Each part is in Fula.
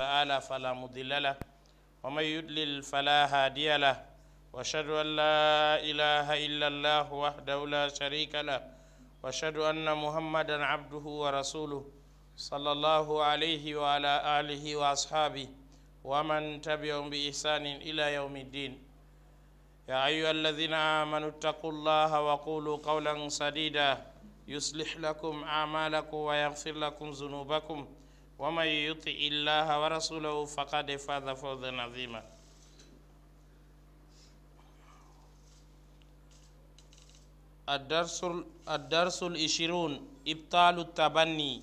تعالى فلا مضل له ومن يضلل فلا هادي له واشهد ان لا اله الا الله وحده لا شريك له واشهد ان محمدا عبده ورسوله صلى الله عليه وعلى اله واصحابه ومن تبعهم باحسان الى يوم الدين يا ايها الذين امنوا اتقوا الله وقولوا قولا سديدا يصلح لكم اعمالكم ويغفر لكم ذنوبكم ومن يطع الله ورسوله فقد فاز فوزا عظيما الدرس الدرس العشرون إبطال التبني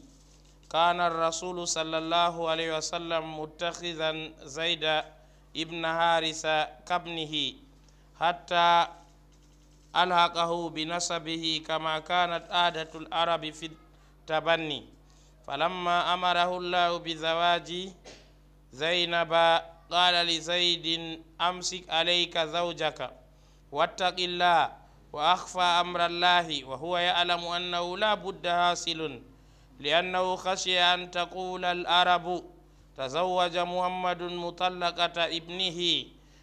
كان الرسول صلى الله عليه وسلم متخذا زيد ابن حارثة كابنه حتى ألحقه بنسبه كما كانت عادة العرب في التبني فلما أمره الله بزواج زينب قال لزيد أمسك عليك زوجك واتق الله وأخفى أمر الله وهو يعلم أنه لا بد حاصل لأنه خشي أن تقول العرب تزوج محمد مطلقة ابنه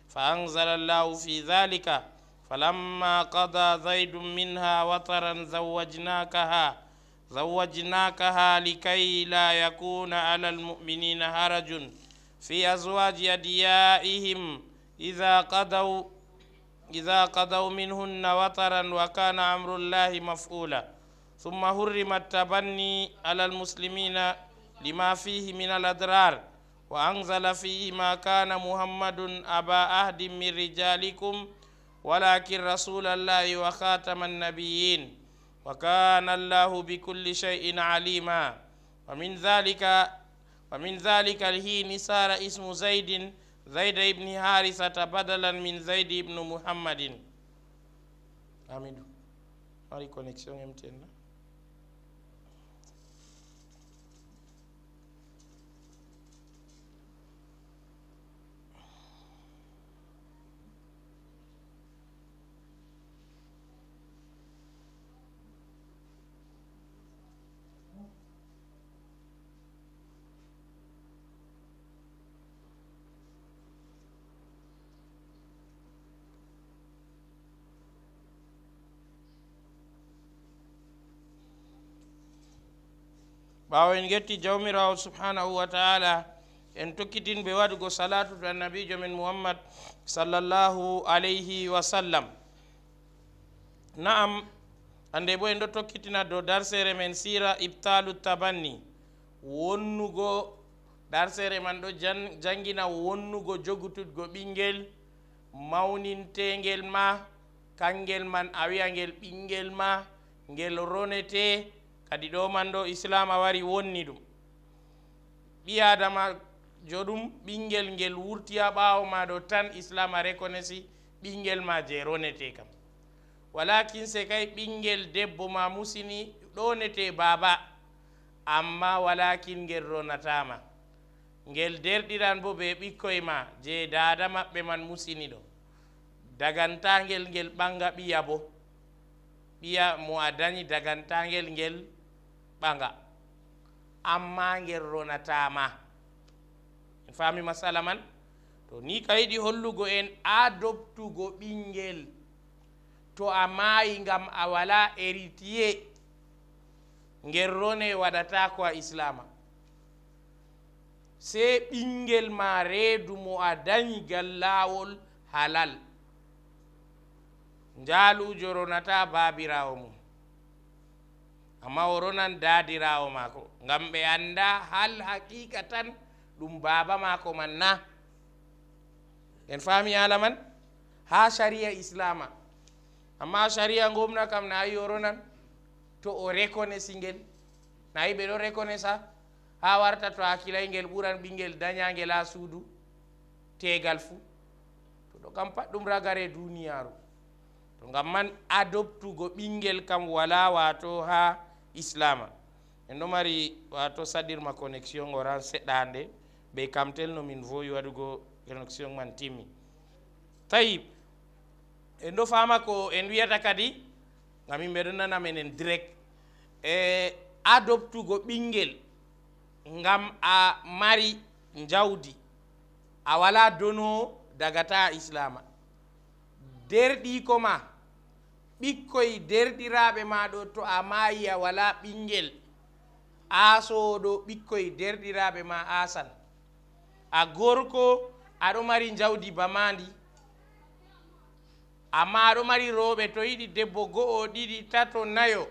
فأنزل الله في ذلك فلما قضى زيد منها وطرا زوجناكها زوجناكها لكي لا يكون على المؤمنين هرج في أزواج أديائهم إذا قضوا إذا قضوا منهن وطرا وكان أمر الله مفعولا ثم حرم التبني على المسلمين لما فيه من الأضرار وأنزل فيه ما كان محمد أبا أهد من رجالكم ولكن رسول الله وخاتم النبيين وكان الله بكل شيء عليما ومن ذلك ومن ذلك الحين صار اسم زيد زيد بن حارثة بدلا من زيد بن محمد آمين هذه كونكسيون امتنا ɓaawa en getti jawmirawo subhanahu wa taala en tokkitin ɓe waɗugo salatu to annabijo min muhammad sallllahu alayhi wa sallam naam hannde bo en ɗo tokkitina dow darsere men sira ibtalu tabanni wonnugo darsere man ɗo janngina wonnugo jogututgo ɓinngel mawnintengel ma kangel man a wiya ngel ɓinngel ma ngel ronete kadi ɗo man ɗo islam a wari wonni ɗum ɓi adama joɗum ɓinguel ngel wurti ha ɓawo ma ɗo tan islam a reconnaisi ɓinguel ma je ronete kam walakin se kay ɓinguel debbo ma musini ɗonete baba amma walakin ngel ronatama ngel derɗiran bo ɓe ɓikkoye ma je dada maɓɓe man musini ɗo dagantagel ngel ɓanga ɓiya bo ɓiya mo a dañi dagantagel ngel ɓaga amma ngel ronatama en fami masala man to ni ka yiɗi hollugo en adoptugo ɓingel to a mayi ngam a wala héritier ngel rone waɗata ko a islama sey ɓingel ma reedu mo a dañi gal lawol halal njaalujo ronata babirawo mum amma urunan nan daadirawo maako ngam ɓe hal hakikatan tan ɗum baaba maako en faami haala ha sharia islama amma sharia ngomna kam na urunan? to o reconnaissi ngel na yi ɓe ɗo reconnaissa haa warta to hakkilay ngel ɓuran ɓinngel dañangel haa suudu tegal fu to ɗo kam pat ɗum ragare duniyaaru to ngam man kam wala waato haa islama en ɗo mari wato sadirma connexion o ran seɗɗande ɓe kamtel no min voyi waɗugo connexion man timmi tayib en ɗo fama ko en wiyata kadi gam yimɓe ɗo nanamen en direct e adoptugo ɓinguel gam a mari jawdi a wala donowo daga ta islama derɗiko ma ɓikkoye derɗiraɓe ma ɗo to a maayi a wala ɓinngel aasowoɗo ɓikkoye derɗiraɓe ma aasan a gorko aɗo mari jawdi bamandi amma aɗo mari rooɓe to yiɗi debbo go'o ɗiɗi tato nayo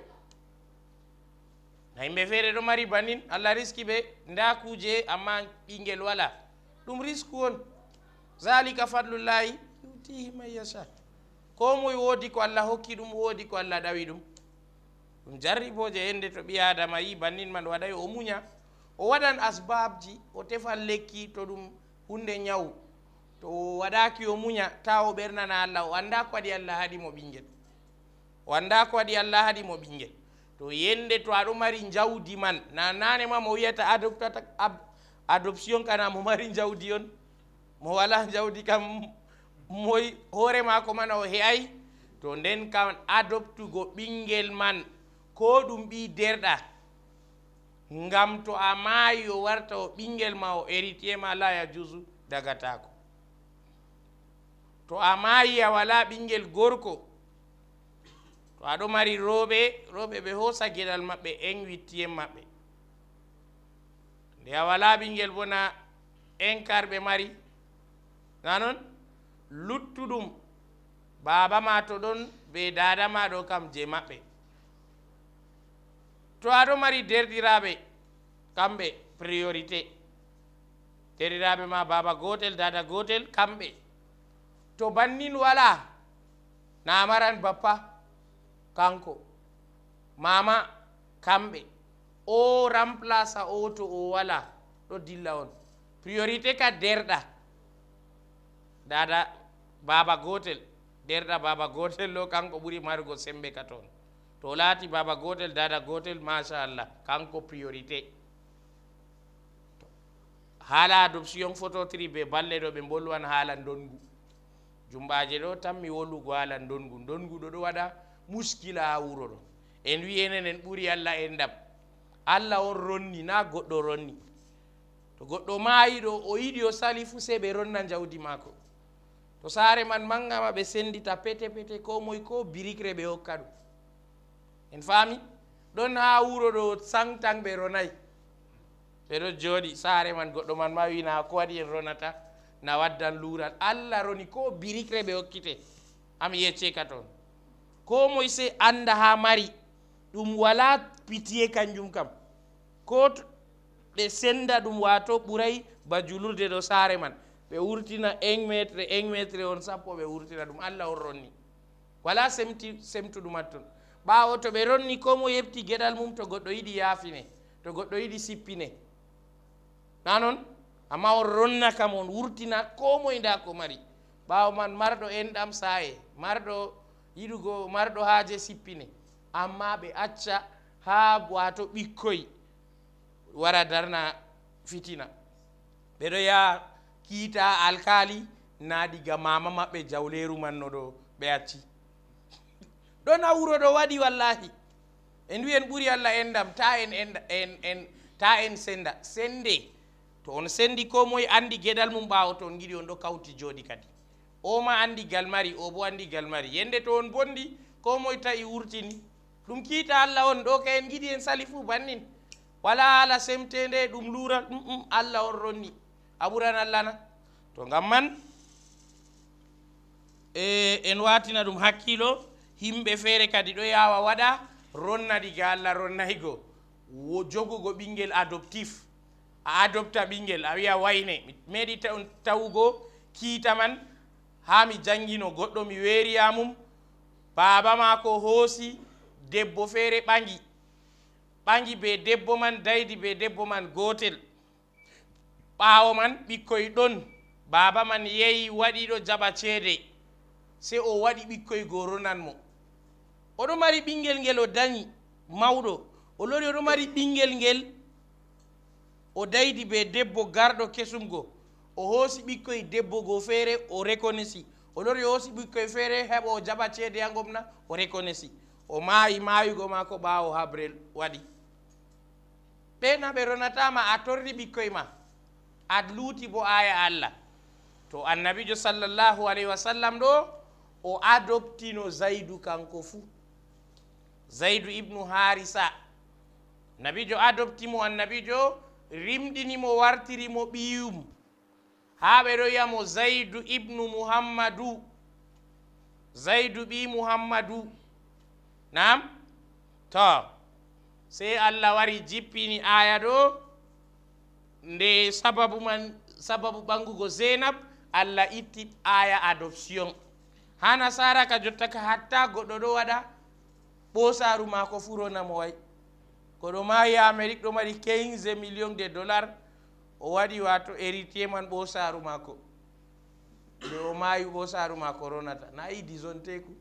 na yimɓe feere ɗo mari banin allah riski ɓe nda kuje amma ɓinngel wala ɗum risque on zalika fadlullahi yutihi man yasha ko moye woodi ko allah hokki ɗum woodi ko allah ɗawi ɗum ɗum jarriboje ende to ɓi adama yi bannin man waɗay o muña o waɗan asbabji o tefan lekki to ɗum hunde ñawu to o waɗaki o muña ta o ɓernana allah o anda ko waɗi allah haaɗi mo ɓinguel o anda ko waɗi allah haaɗi mo ɓinguel to yende to aɗo mari jawdi man na nane ma mo wiyata adoptata adoption kana mo mari jawdi on mo wala jawdi kam moy hooremaako man o heyay to nden kam adoptugo ɓinngel man ko ɗum ɓii derɗa ngam to a maayi o warta o ɓinngel ma o héritier ma laa ya jusu dagatako to a maayi a wala ɓinngel gorko to aɗo mari rooɓe rooɓe ɓe hoosa geɗal maɓɓe en wittiyen maɓɓe nde a wala ɓinngel bona en karɓe mari na noon Lutudum, baba ma to don be dada ma do kam je mabbe to aro mari derɗiraɓe kambe priorité derɗiraɓe ma baba gotel dada gotel kambe to bannin wala namaran bappa kanko mama kambe o ramplasa o to o wala to dilla on priorité ka derda dada baaba gootel derɗa baaba gootel o kanko ɓuri marugo sembe ka toon to laati baaba gootel dada gootel machallah kanko priorité haala adoption phototri be balle ɗo ɓe mbolwan haala ndongu jumbaaje ɗo tan mi wollugo haala ndongu ndongu ɗo ɗo waɗa muskila ha wuro ɗo en wiyenen en ɓuri allah endam allah on ronni na goɗɗo ronni to goɗɗo maayi ɗo o yiɗi o sali fu se ɓe ronna jawdi maako to saare man mangama ɓe sendita pete pete ko moy ko birikre ɓe hokka ɗum en faami ɗon ha wuro ɗo sangtan ɓe ronayi ɓe ɗo jooɗi saare man goɗɗo man ma wina ko waɗi en ronata na waddan luural allah roni ko birikre ɓe hokkite ami yecceka toon ko moy se anda ha mari ɗum wala pitiye kanjum kam ko ɓe senda ɗum wato ɓuray ba julurde ɗo saare man be urtina eng metre eng metre on sapo be urtina dum alla oroni wala semti semtu dum atton ba oto be ronni komo yepti gedal mum to goddo yidi yafine to goddo yidi sippine nanon amma oronna kam on urtina komo inda ko mari ba man mardo endam sae mardo yidugo mardo haje sippine amma be accha ha bwato bikkoi wara darna fitina be do ya kiita alkaali naa ɗiga mama maɓɓe jawleeru manno ɗo ɓe acci ɗon a wuro ɗo waɗi wallahi en wiyen ɓuri allah endam ta en en ta en senda sende to on sendi ko moye anndi geɗal mum ɓaawo to on giɗi on ɗo kawti jooɗi kadi o ma anndi galmari o bo anndi galmari yennde to on bonndi ko moye tawi wurtini ɗum kiita allah on ɗo ka en giɗi en sali fuu bannin wala ala semtende ɗum luural allah on ronni a ɓuran allah na to ngam man e en watina ɗum hakkilo himɓe feere kadi ɗo yawa waɗa ronna diga allah ronnaygo jogugo ɓinguel adoptif a adopta ɓinguel a wiya wayne mi meɗi tawugo kiita man ha mi jangino goɗɗo mi weriya mum baba mako hoosi debbo feere ɓagi ɓagi be debbo man daydi be debbo man gotel ɓaawo man ɓikkoy ɗon baaba man yehi waɗi ɗo jaɓa ceede sey o waɗi ɓikkoy goo ronan mo oɗo mari ɓinngel ngel o dañi mawɗo o lori oɗo mari ɓinngel ngel o daydi be debbo garɗo kesum go o hoosi ɓikkoye debbo goo feere o rekonesi o lori o hoosi ɓikkoye feere heɓa o jaɓa ceede ha gomna o rekonesi o maayi maayugo maako ɓaawo habrel waɗi ɓeena ɓe ronatama a torri ɓikkoye ma a luuti bo aya allah to annabijo sallllahu alayhi wa sallam ɗo o adoptino zaydu kanko fuu zaydu ibnu harisa nabijo adoptimo annabijo rimɗinimo wartirimo ɓiyum haa ɓe ɗo yiyamo zaydu ibnu muhammadu zaydu ɓi muhammadu nam to sey allah wari jippini aya ɗo nde sababu man sababu ɓangugo zenab allah itti aya adoption ha nasara ka jotta ka hatta goɗɗo ɗo waɗa ɓosaru mako furonamo way koɗo mayi amérique ɗo mari 15 million de dollar o waɗi wato héritier man ɓosaru mako nde o mayi ɓosaru mako ronata nayi disonteku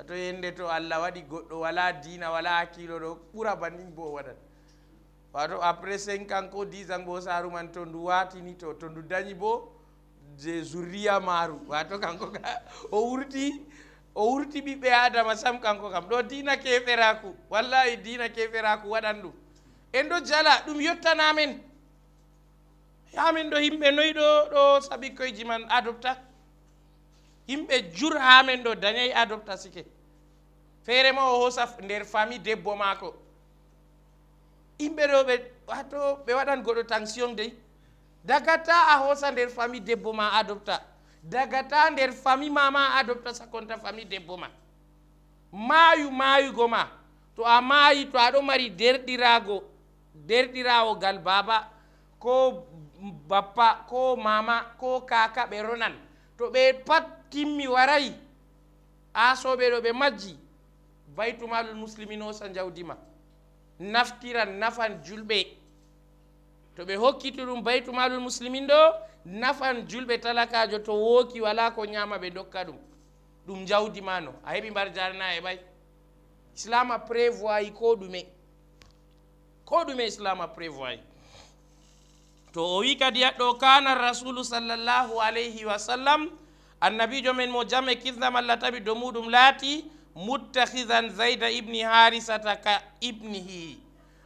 ato yende to allah waɗi goɗɗo wala dina wala hakkilo ɗo ɓura bannin bo waɗat wato après 5 ans ko 10 ans bo saru man to ndu watini to to ndu dañi bo je zurria maru wato kanko ka o wurti o wurti ɓiɓɓe adama sam kanko kam ɗo dina keferaku wallahi dina keferaku waɗan ɗum en ɗo jala ɗum yettanamen yamin ɗo yimɓe noyi ɗo ɗo saɓi koyji man adopta yimɓe jur hamen ɗo dañayi adopta sike feere ma o hoosa nder famille debbo maako yimɓe be wato ɓe waɗan goɗo tension de dagata a hosa der fami debbo ma adopta dagata der fami mama ma ma konta fami famille debbo ma mayu maayugo to a to ado mari derɗirago gal baba ko bapa ko mama ko kaka be ronan to be pat timmi aso be do be majji baytumalul muslimin osa jawdima naftira nafan julɓe to ɓe hokkiti ɗum baytumalul muslimin ɗo nafan julɓe talakajo to wooki wala ko ñama ɓe dokka ɗum ɗum jawdi ma no a heɓi mbar jarna e ɓay islam a prévoi ko ɗume ko ɗume islam a prévoi to o wi kadi yaɗɗo kana rasulu sallllahu alayhi wa sallam annabijo men mo jam e kisdam allah tawi domuɗum laati muttahidan zayda ibni harisata ka ibnihi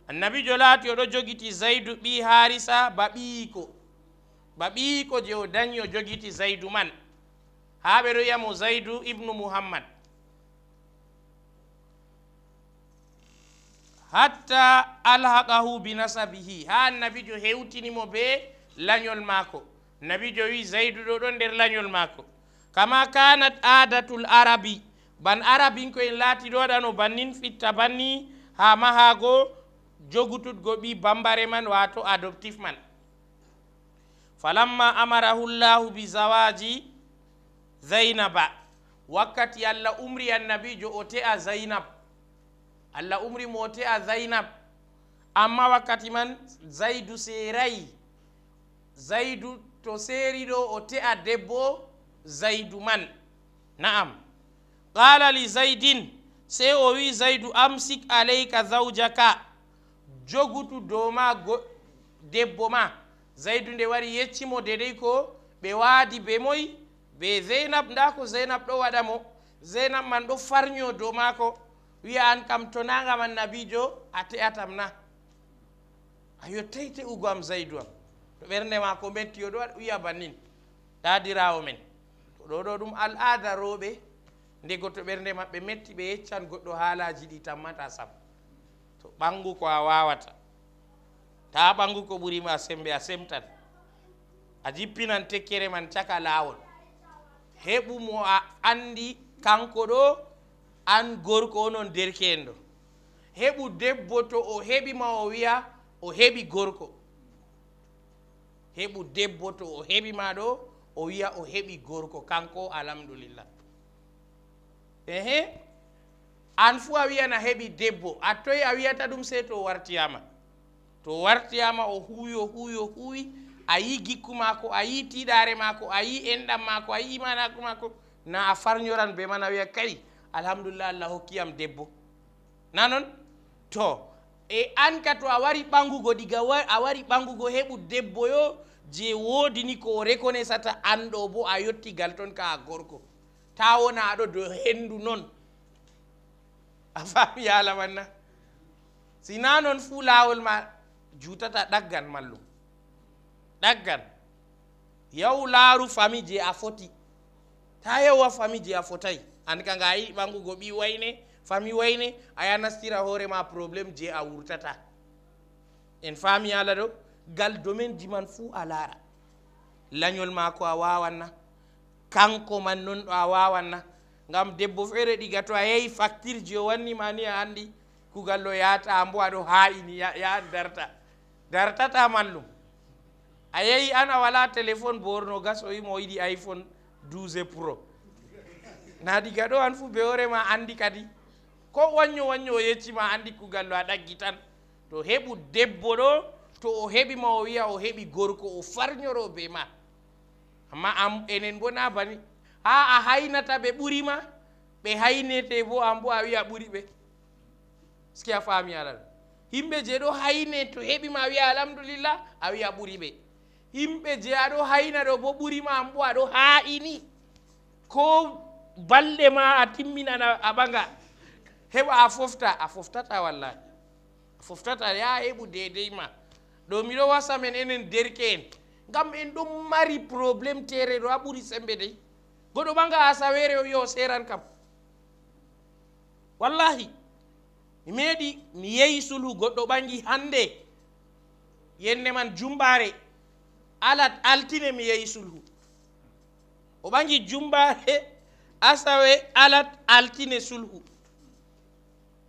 annabi jo laati oɗo jogiti zaydu ɓi harisa ba ɓiyiko ba ɓiyiko je o dañi o jogiti zaydu man ha ɓe ɗo yiyamo zaydu ibnu muhammad hatta alhaqahu binasabihi ha annabi jo hewtinimo be lañol maako nabi jo wi zaydu ɗo ɗo nder lañol maako kama kanat adatul arabi ban arabin koyen laati ɗo waɗano bannin fitta banni ha mahaago jogututgo ɓi bambare man wato adoptif man falamma amarahu llahu bi zawaji zainaba wakkati allah umri annabijo o te'a zainab allah umri mo o te'a zainab amma wakkati man zaydu seerayi zaydu to seeri ɗo o te'a debbo zaydu man na'am qala li zaydin sey o wi zaydu amsik alayka zawjaka jogutu dowma debbo ma zaydu nde wari yeccimo dedey ko ɓe waadi be moy be zeynab nda ko zeynab ɗo waɗa mo zeynab man ɗo farñoo dow maako wiya an kam to nagaman nabijo a te'atam na a yottay te'ugo am zaydu am to ɓernde ma ko metti o ɗo waɗa wiya bannin daadirawo men to ɗo ɗo ɗum al'ada rooɓe nde goto ɓernde maɓɓe metti ɓe yeccan goɗɗo haalaji ɗi tammata sam to ɓangu ko a wawata ta ɓangu ko ɓurima a sembe a semtan a jippinan tekkere man caka lawol heɓu mo a andi kanko ɗo an gorko onon derke en ɗo heɓu debbo to o heɓima o wiya o heɓi gorko heɓu debbo to o heɓima ɗo o wiya o heɓi gorko kanko alhamdulillah ehe an fuu a wiyana heɓi debbo a toyi a wiyata ɗum sey to wartiyama to wartiyama o huuyo huuyo huuwi a yi gikku maako a yi tiɗare maako a yi enɗam maako a yi imanako maako na a farñoran be man a wiya kayi alhamdulillah allah hokkiyam debbo na noon to e an ka to a wari ɓangugo ɗiga a wari ɓangugo heɓu debbo yo je woodini ko o reconnaissata anɗo bo a yettigal toon ka a gorko ta wona aɗo do hendu noon a fami yala wanna sina noon fuu lawol ma jutata ɗaggan mallum ɗaggan yahu laaru fami je a foti ta yahwa fami je a fotayi an ka nga yii ɓangugo ɓi wayne fami wayne aya nastira hoorema probléme je a wurtata en fami yala ɗo gal domaine ji man fuu a laara lañol maako a wawanna kanko man noon ɗo a wawan na ngam debbo feere ɗiga to a yehi facture ji o wannima ni a anndi kugallo yaata mbo aɗo haaini yaa darta dartata man ɗum a yehi an a wala téléphone borno gas o wima o yiɗi iphone 12 pro na ɗiga ɗo an fuu be worema anndi kadi ko wanño wanño o yeccima anndi kugallo a ɗaggi tan to heɓu debbo ɗo to o heɓima o wiya o heɓi gorko o farñoro be ma amma am enen bo na bani ha a haynata ɓe ɓurima ɓe haynete bo an bo a wiya ɓuri ɓe ski a faami alal yimɓe je ɗo hayne to heɓima a wiya alhamdulillah a wiya ɓuri ɓe yimɓe je aɗo hayna ɗo bo ɓurima an bo aɗo haaini ko balɗe ma a timminana a ɓaga heɓa a fofta a foftata wallahi a foftata ya heɓu dedey ma ɗo miɗo wasamen enen derke en ngam en ɗum mari probléme terero a ɓuri sembe dey goɗo manga asawere o yo seran kam wallahi mi meeɗi mi yehi sulhu goɗɗo ɓangi hannde yennde man jumbaare ala altine mi yehi sulhu o ɓangi jumbaare asawe alat altine sulhu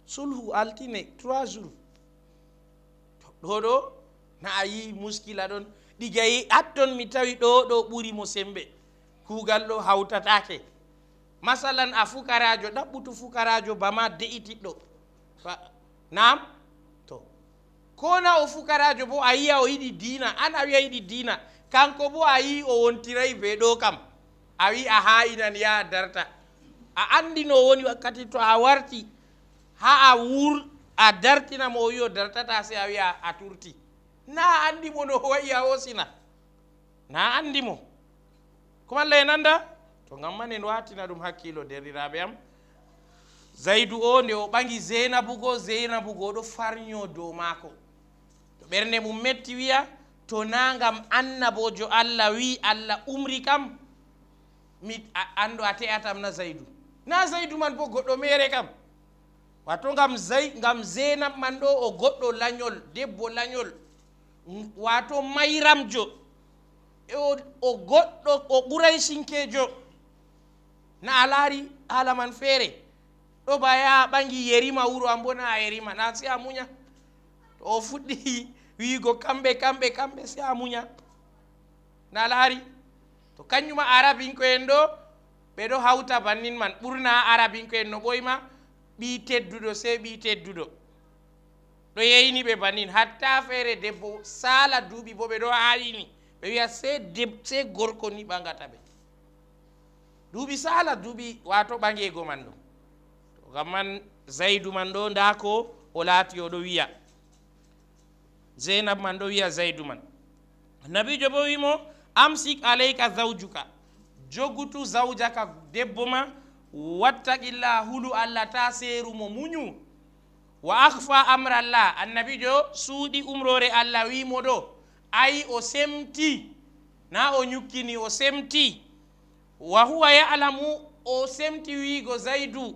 sulhu altine trois jours ɗo ɗo na a yi muskila ɗon ɗi jeyi atton mi tawi ɗo ɗo ɓurimo sembe kuugal ɗo hawtatake masalan a fukarajo ɗaɓɓutu fukarajo bama de'itiɗɗo nam to kona o fukarajo bo a yiya o yiɗi diina an a wiya yiɗi diina kanko bo a yi o wontirayi be ɗo kam a wi a haainan yaha darta a andino woni wakkati to a warti ha a wur a dartinamo o wi o dartata se a wiya a turti na anndi mo no wayi a hoosina na anndi mo kuma allah en annda to ngam man en watina ɗum hakkilo derniraɓe am zaydu o nde o ɓagi zeynabugo zeynabugo o ɗo farño dow maako to ɓernde mum metti wiya to nangam annabojo allah wi allah umri kam mi anndu a te'atam na zaydu na zaydu man bo goɗɗo mere kam wato ngam zay ngam zeynab man ɗo o goɗɗo lanyol debbo lanyol wato mayramjo eo o goɗɗo o ɓuray sinkejo na a laari haala man feere ɗo ba yaha ɓangi yerima wuro am bo na a yerima na si a muña to o fuɗɗi wiigo kamɓe kamɓe kamɓe si a muña na a laari to kañuma arabinko en ɗo ɓe ɗo hawta bannin man ɓurna arabinko en no ɓoyma ɓi tedduɗo se ɓi tedduɗo ɗo yeyni ɓe bannin hatta feere debbo saala duuɓi bo ɓe ɗo haayini ɓe wiya sesey gorko ni ɓagata ɓe duuɓi saala duuɓi wato ɓagego man ɗo to gam man zaydu man ɗo nda ko o laati o ɗo wiya zeynab man ɗo wiya zaydu man nabijo bo wimo amsik alayka zawjuka jogutu zawjaka debbo ma wattaqillah hulu allah ta seerumo muñu wa ahfa amra llah annabijo suuɗi umrore allah wimo ɗo ayi o semti na o ñukkini o semti wa huwa yalamu o semti wiigo zaydu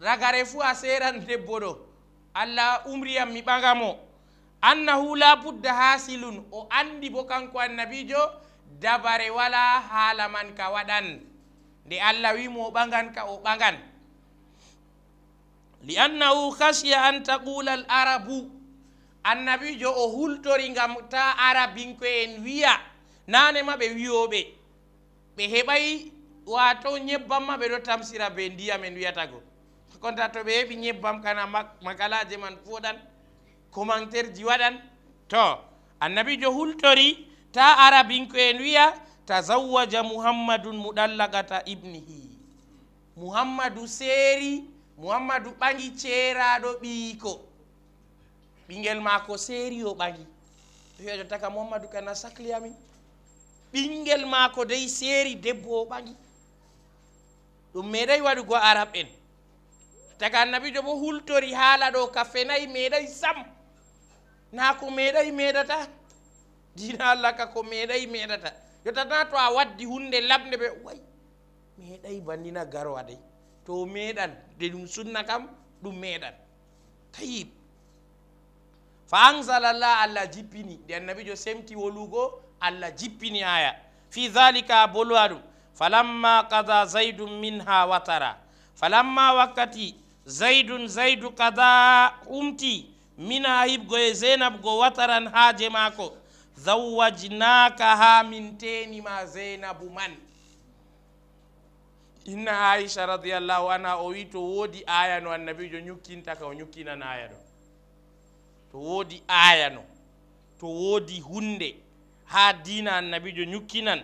ragare fuu a seran debbo ɗo allah umriyam mi ɓagamo annahu la budda hasilun o andi bo kanko annabijo dabare wala haala man ka waɗan nde allah wimo o ɓagan ka o ɓagan li annahu khasiya an taqula al arabu annabijo o hultori ngam ta arabinko en wiya nanema ɓe wiyoɓe ɓe heɓay wato ñebbam ma ɓe ɗo tamsira be ndiyam en wiyatago konta to ɓe heɓi ñebbam kana makalaje man fuɗan commentaireji waɗan to annabijo hultori ta arabinko en wiya tazawaja muhammadun muɗallagata ibnihi muhammadu seeri muhammadu ɓagi ceeraɗo ɓiyiko ɓingel maako seeri yo ɓagi wiyeɗo taga muhammadu kana sacli amin ɓingel maako dey seeri debbo o ɓagi ɗum meeɗay waɗugo arab en taga annabijo bo hultori haala ɗo ka fenayi meeɗay sam naa ko meeɗay meeɗata dina allah ka ko meeɗay meeɗata yottata to a waddi hunde laɓde ɓe way meeɗay bannina garowa dey to meɗan de ɗum sunna kam ɗum meɗan tayib fa ansalallah allah jippini nde annabi jo semti wolugo allah jippini aya fi dhalika a bolwa ɗum falamma kada zaydum minha watara falamma wakkati zaydun zaydu kada humti mina hibgo e zeynab go wataran haaje maako zawajnaka ha min tenima zeynabu man inna aisha radiallahu anha o wi to woodi aya no annabijo ñukkinta ka o ñukkinan aya do to woodi aya no to woodi hunde ha dina annabijo ñukkinan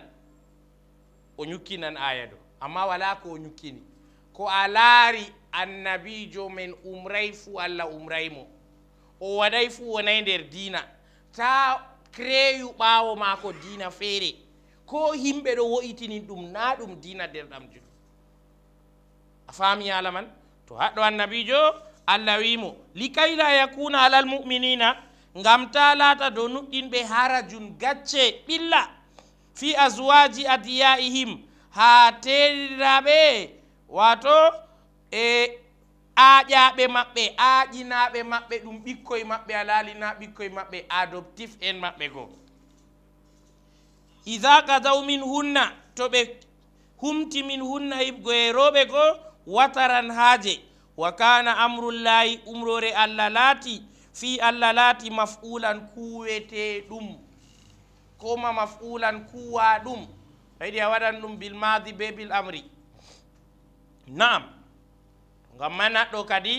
o ñukkinan aya do amma wala ko o ñukkini ko a laari annabijo men umray fuu allah umraymo o waɗay fuu wonay nder dina ta kreyu ɓaawo mako dina feere ko himɓe ɗo wo'itinin ɗum na ɗum dina ɗam jum a faami allah man to haɗɗo annabijo allah wimo likayla yakuna alal muminina ngam ta laata dow nuɗɗinɓe harajum gacce ɓilla fi aswaji adiyaihim ha teriraɓe wato e aƴaɓe maɓɓe aƴinaɓe maɓɓe ɗum ɓikkoye maɓɓe a laalina ɓikkoye maɓɓe adoptif en maɓɓe go iha gadaw min hunna to ɓe humti min hunna yibgo e rooɓe goo wataran haje wa kana amrullahi umrore allah lati fi allah lati mafulan kuwete ɗum koma mafulan kuwa ɗum aidi a waɗan ɗum bil madi be bil amri naam ngam do kadi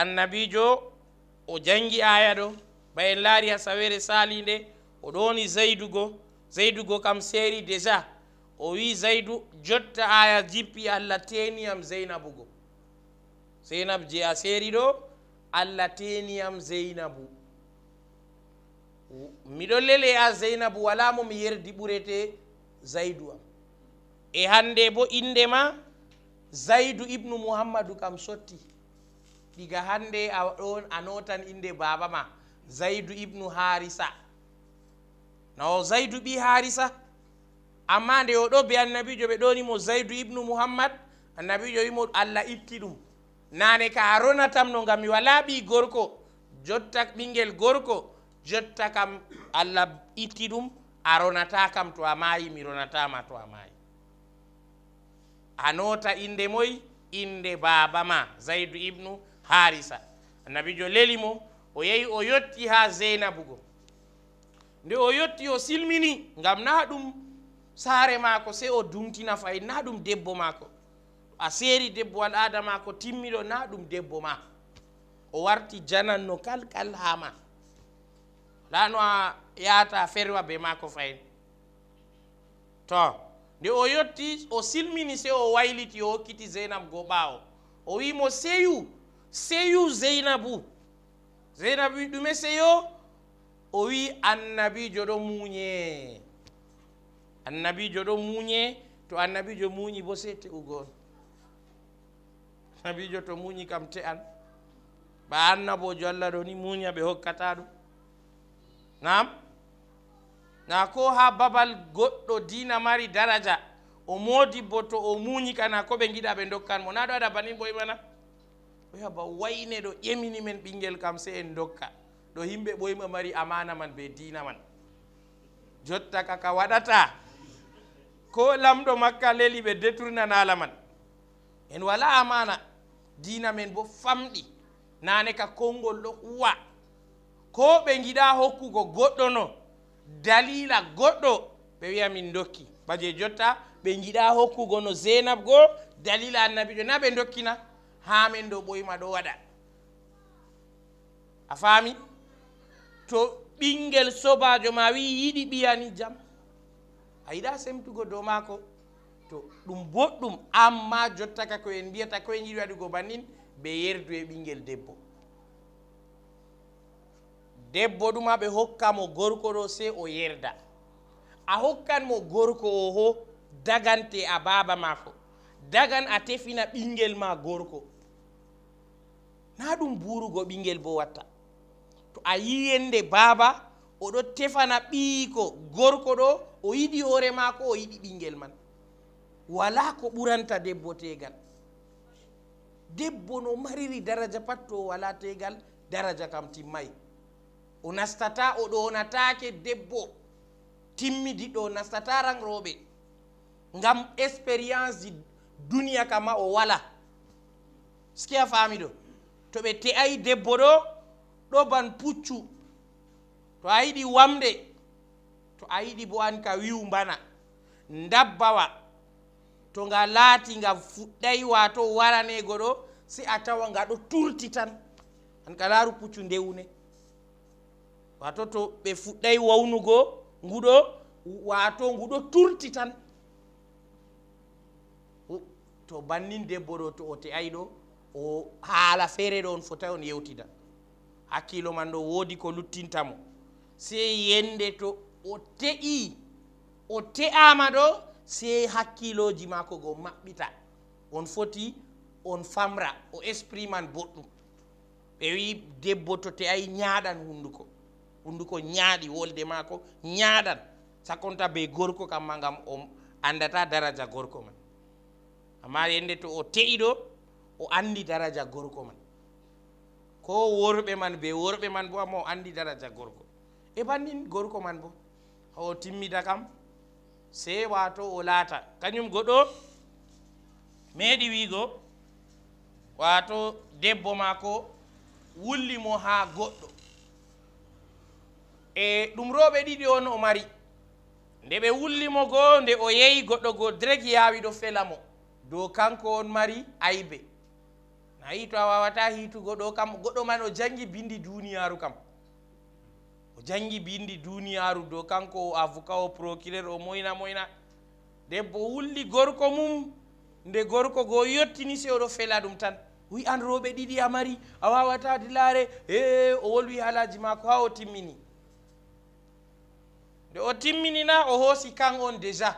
annabijo o jangi aya ɗo ba en laari ha sawere salinde o ɗoni zeydugo zeydugo kam seeri déjà o wi zaydu jotta aya jippi allah teniyam zeynabu go zeynabu je a seeri ɗo allah teniyam zeynabu miɗo lele a zeynabu wala momi yerdi ɓurete zaydu am e hande bo indema zaydu ibnu muhammadu kam sotti ɗiga hande aɗon a notan inde baba ma zaydu ibnu harisa nawo zaydu ɓi harisa amma nde o ɗo be annabijo ɓe ɗoni mo zaydou ibnu mouhammad annabijo wimo allah itti ɗum nane ka a ronatam no ngam mi wala ɓi gorko jotta ɓinguel gorko jotta kam allah itti ɗum a ronata kam to a mayi mi ronatama to a mayi a nota inde moy inde baba ma zaydou ibnu harisa annabijo lelimo o yehi o yetti ha zeynabugo nde o yetti o silmini ngam na ɗum saare maako se o dumtina fay na ɗum debbo maako a seeri al aada maako timmiɗo na ɗum debbo ma o warti jananno kalkal ha ma la no a yaata ferwa be maako fayin to nde o yetti o silmini se o wayliti o hokkiti zeynab go ɓaawo o wimo seyu seyu zeynabu zeynabu wi ɗume seyo o wi annabijo ɗo muñe annabijo ɗo muñe to annabijo muñi bo sey te'ugo on annabijo to muñi kam te'an ba annabojo allah ɗo ni muña ɓe hokkata ɗum nam na ko ha babal goɗɗo dina mari daraja o modi bo to o muñi kana ko ɓe giɗa ɓe dokkan mo na ɗo aɗa banin ɓoymana e o yaba wayne ɗo ƴemini men ɓinguel kam sey en dokka ɗo himɓe ɓoyma mari amana man be dina man jotta kaka waɗata ko lamɗo makka leli ɓe détournanala man en wala amana dina men bo famɗi nane ka konngol ɗo huwa ko ɓe giɗa hokkugo goɗɗo no dalila goɗɗo ɓe wiya min dokki baje jotta ɓe giɗa hokkugo no zeinab goo dalila annabi ɗo na ɓe dokkina ha men ɗo ɓoyma ɗo waɗa a faami to ɓinguel sobajo ma wi yiɗi ɓiyani jam a yiɗa semtugo dow maako to ɗum boɗɗum amma jotta ka koyen mbiyata koyen yiɗi waɗugo bannin ɓe yerdu e ɓinguel debbo debbo ɗuma ɓe hokka mo gorko ɗo sey o yerda a hokkan mo gorko o ho dagante a baaba maako dagan a tefina ɓinguel ma gorko na ɗum burugo ɓinguel bo watta to a yiyende baaba oɗo tefana ɓiyiko gorko ɗo o yiɗi hoore maako o yiɗi ɓingel man wala ko ɓuranta debbo tegal debbo no mariri daraja pat to wala tegal daraja kam timmay o nastata o ɗonatake debbo timmidi ɗo nastata ranroɓe ngam expérience ji duniya kamma o wala ski a faami ɗo to ɓe te ayi debbo ɗo ɗo ban puccu to a yiɗi wamde to a yiɗi bo an ka wiw mbana ndabbawa to nga laati nga fuɗɗayi wato waranego ɗo si a tawa nga ɗo turti tan an ka laaru puccu ndewne wato to ɓe fuɗɗayi wawnugo nguɗo wato nguɗo turti tan to bannin debbo ɗo to o te ay ɗo o haala feere ɗo on fotay on yewtida hakkilo man ɗo woodi ko luttintamo sey yennde to o te'i o te'ama ɗo sei hakkiloji mako go maɓɓita on foti on famra o esprit man boɗɗum ɓe wi debbo to te ayi ñaɗan hunduko hunduko ñaaɗi wolde mako ñaɗan sakonta be gorko kamma gam o andata daraja gorko man amma yende to o te'i ɗo o andi daraja gorko man ko worɓe man be worɓe man bo amma o andi daraja gorko e bannin gorko man bo hao timmita kam sey wato o laata kañum goɗɗo meeɗi wiigo wato debbo maako wullimo haa goɗɗo e ɗum rooɓe ɗiɗi on o mari nde ɓe wullimo goo nde o yehi goɗɗo goo direk yaawi ɗo fela mo dow kanko on mari aybe nayi to a wawata hiitugo ɗo kam goɗɗo man o janngi binndi duniyaaru kam o janngi binndi duniyaaru dow kanko o avoca o procureur o moyna moyna debbo wulli gorko mum nde gorko goo yottini se oɗo fela ɗum tan wi an rooɓe ɗiɗi a mari a wawatade laare e o wolwi haalaji maako ha o timmini nde o timminina o hoosi kan on déjà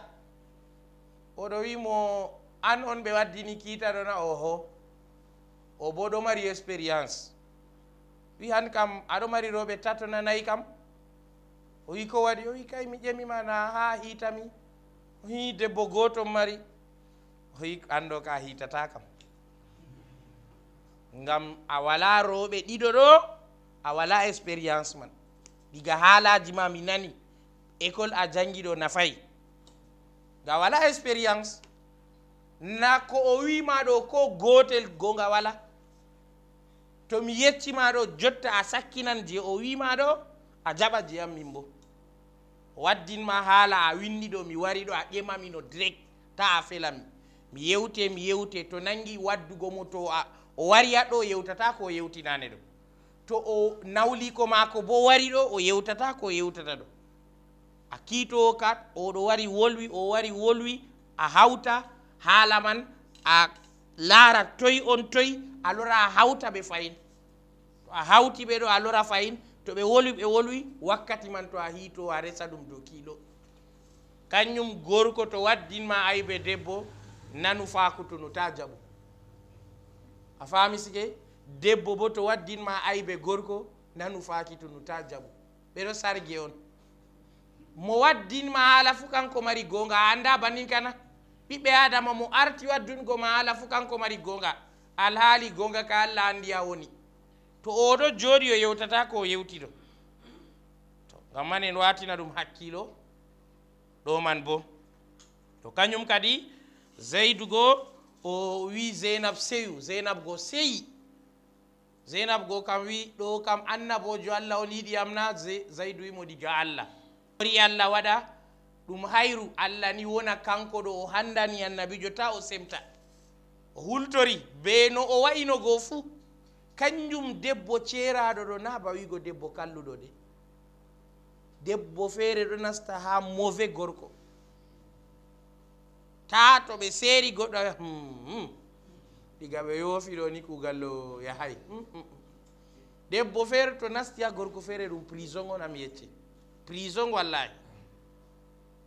oɗo wimo an on ɓe waddini kiitaɗona oho o bo ɗo mari expérience wi han kam aɗo mari rewɓe tatonanayi kam o wi ko waɗi o wi kay mi ƴemima na ha hiitami o hi debbo gotom mari o wi anndo ka hiitata kam ngam a wala rewɓe ɗiɗo ɗo a wala expérience man diga haalaji ma mi nani école a janngi ɗo nafayi nga wala expérience na ko o wima ɗo ko gotel gonga wala to mi yettima ɗo jotta a sakkinan je o wima ɗo a jaɓa jeyam min bo waddinma haala a winni ɗo mi wari ɗo a ƴemami no direct ta a felami mi yewte mi yewte to nangi waddugo mo to o wariya ɗo o yewtata ko yewtinane ɗo to o nawliko maako bo wari ɗo o yewtata ko yewtata ɗo a kiitowo ka oɗo wari wolwi o wari wolwi a hawta haala man a laara toy on toy a lora a hawta ɓe fayin a hawti ɓe ɗo a lora fayin to ɓe wolwi ɓe wolwi wakkati man to a hiito a resa ɗum dow kiilo kañum gorko to waddinma ayibe debbo nanu fakutunu ta jaɓu a faami sike debbo bo to waddinma ayibe gorko nanu fakitunu ta jaɓu ɓeɗo sarge on mo waddinma haala fu kanko mari gonga a anda bannin kana ɓiɓɓe adama mo arti waddungo ma haala fu kanko mari gonga alhaali gonga ka allah andiya woni to oɗo jooɗi o yewtata ko o yewtiɗo to ngam man en watina ɗum hakkilo ɗo man bo to kañum kadi zeydu go o wi zeynab sewi zeynab go seyi zeynab go kam wi ɗo kam annabojo allah on yiɗi yam na zeydu wimoɗi jo allah ori allah waɗa ɗum hayru allah ni wona kanko ɗo o handani annabijo ta o semta o hultori be no o wayino goo fuu kanjum debbo ceraɗo ɗo na ba wigo debbo kalluɗo de debbo feere ɗo nasta ha mauvais gorko ta to ɓe seeri goɗɗo hmm, diga ɓe yofiɗo ni kugallo yahay debbo feere to nasti ha gorko feere ɗum prison on ami yecce prison wallahi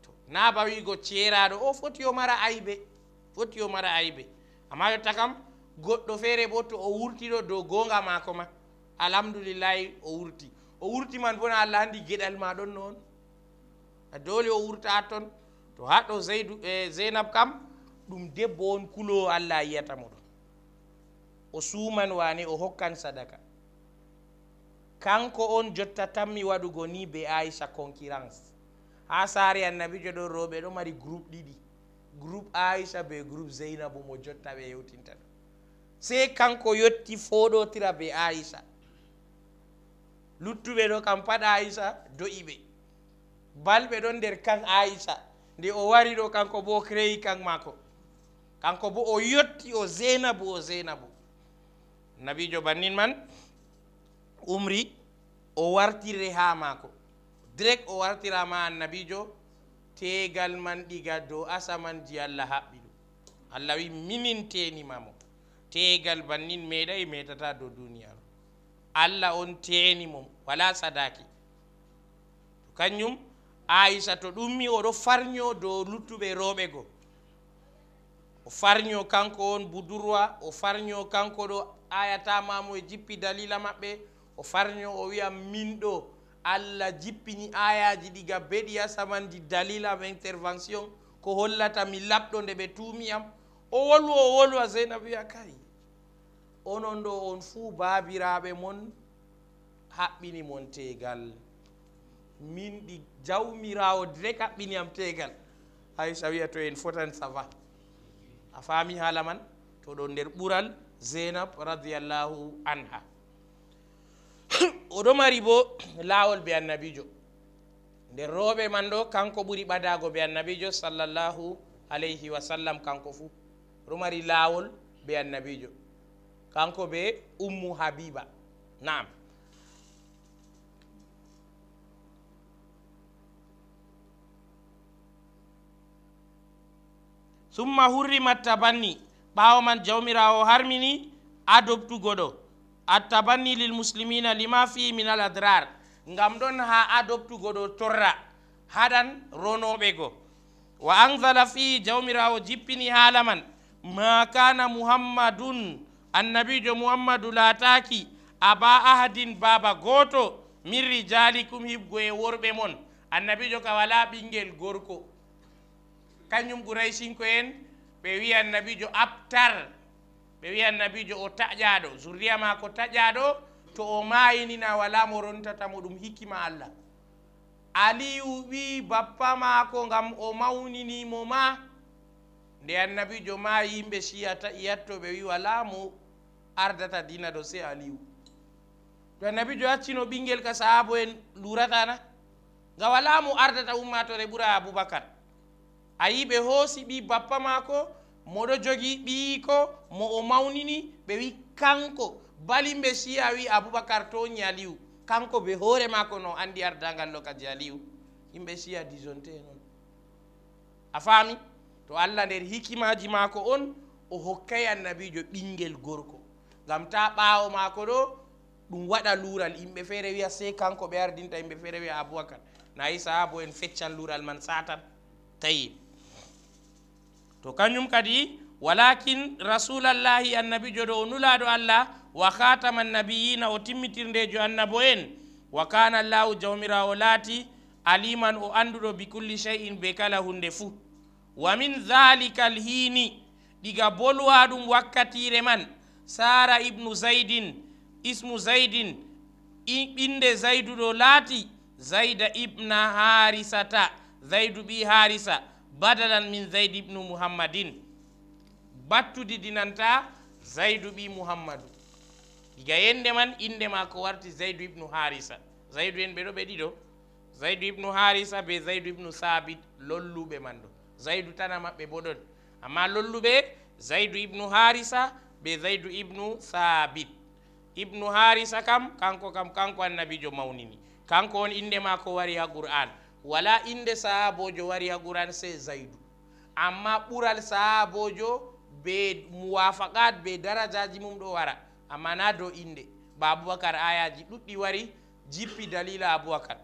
to na ba wigo ceraɗo oh, o foti yo mara aybe foti yo mara aybe amma yotta kam goɗɗo feere bo to o wurtiɗo dow goonga maako ma alhamdulillahi o wurti o wurti man bona allah anndi geɗal ma ɗon noon a doole o wurta a toon to haɗo zeydu e zeynab kam ɗum debbo on kulo allah yiyata mo ɗo o suuman waane o hokkan sadaka kanko on jotta tanmi waɗugo ni be aicha concurrence ha saare annabijo ɗon rewɓe ɗo mari groupe ɗiɗi groupe aicha be groupe zeynabu mo jotta ɓe yewtinta ɗo se kanko yotti foɗotira be aisa luttuɓe ɗo kam pat aisa do'i ɓe balɓe ɗon nder kan aisa nde o wari ɗo kanko bo o crei kan maako kanko bo o yotti o zenabu o zenabu nabijo bannin man umri o wartire ha maako direct o wartirama annabijo tegal man ɗiga dow asaman ji allah haɓɓi ɗum allah wi minin tenimamo tegal bannin meeɗa e metata dow duniyaru allah on teni mom wala sadaki to kañum aisa to ɗummi oɗo farño dow luttuɓe roɓe go o farño kanko on boudourwa o farño kanko ɗo ayatamamo e jippi dalila maɓɓe o farño o wiya min ɗo allah jippini ayaji ɗiga beɗi asamandi dalila m intervention ko hollata mi laɓɗo nde ɓe tuumiyam o wolwu o wolwa zeynabu wiya kayi onon ɗo on fuu baabiraaɓe mon haɓɓini mon tegal min ɗi jawmirawo direct haɓɓiniyam tegal aisa wiya to en fotan safa a faami haala man to ɗo nder ɓural zeynab radiallahu anha oɗo mari bo laawol be annabijo nder rooɓe man ɗo kanko ɓuri ɓadaago be annabijo sallllahu alayhi wa sallam kanko fuu rumari lawol be annabijo kanko be ummu habiba naam summa hurri matabanni bawo man jawmirawo harmini adoptu godo attabanni lil muslimina lima fi min al adrar ngam don ha adoptu godo torra hadan ronobe go wa anzala fi jawmirawo jippini halaman. ma kana muhammadun annabijo muhammadu lataki aba ahadin baba goto min rijalikum hibgo e worɓe mon annabijo ka wala ɓinguel gorko kañum ɓuray sinko en ɓe wi annabijo aptar ɓe wi annabijo o taƴaɗo zurriya ma ko taƴaɗo to o mayinina wala mo rontatamo ɗum hikkima allah aliyu ɓi bappa mako gam o mawninimo ma nde jo ma yimɓe ciyata yattoɓe wi wala ardata dina ɗo se aliyu to jo accino ɓinguel ka sahabo en luratana nga wala mo ardata ummatore ɓura aboubacar a yi ɓe hoosi ɓi bappa mako moɗo jogi ɓiyiko mo o mawnini ɓe wi kanko balimɓe siya wi aboubacar toñi aliyu kanko ɓe hoore mako no andi ardangal lokaji aliyu yimɓe siya disonte non a faami to allah nder hikimaji maako on o hokkay annabijo ɓingel gorko ngam ta ɓaawo maako ɗo ɗum waɗa luural yimɓe feere wiya sey kanko ɓe ardinta yimɓe feere wiya aboubacar naisa abo en feccan luural man satan tayi to kañum kadi walakin rasulallahi annabijo ɗo o nulaɗo allah wa hatama nnabiyina o timmitirndejo annabo en wa kana llahu jawmirawo laati aliman o anduɗo bi culli cheyin be kala hunde fou wa min dhalika alhiini ɗiga bolwa ɗum wakkatire man sara ibnu zaydin ismu zaydin ɓinde zaydu ɗo laati zayda ibna harisata zaydu ɓi harisa badalan min zayd ibnu muhammadin battudi dinanta zaydu ɓi muhammadu diga yende man inde ma ko warti zaydu ibnu harisa zaydu en ɓe ɗo ɓe ɗiɗo zaydu ibnu harisa be zaydu ibnu sabit lolluɓe man ɗo zaydu tana maɓɓe bo ɗon amma lolluɓe zaydu ibnu harisa ɓe zaydu ibnu thabit ibnu harisa kam kanko kam kanko annabijo mawnini kanko on inde mako wari ha qur'an wala inde sahabojo wari ha qur'an se zaydu amma ɓural sahabojo be mowafaqat be daradaji mum ɗo wara amma na dow inde ba aboubacar ayaji ɗuɗɗi wari jippi dalila aboubacar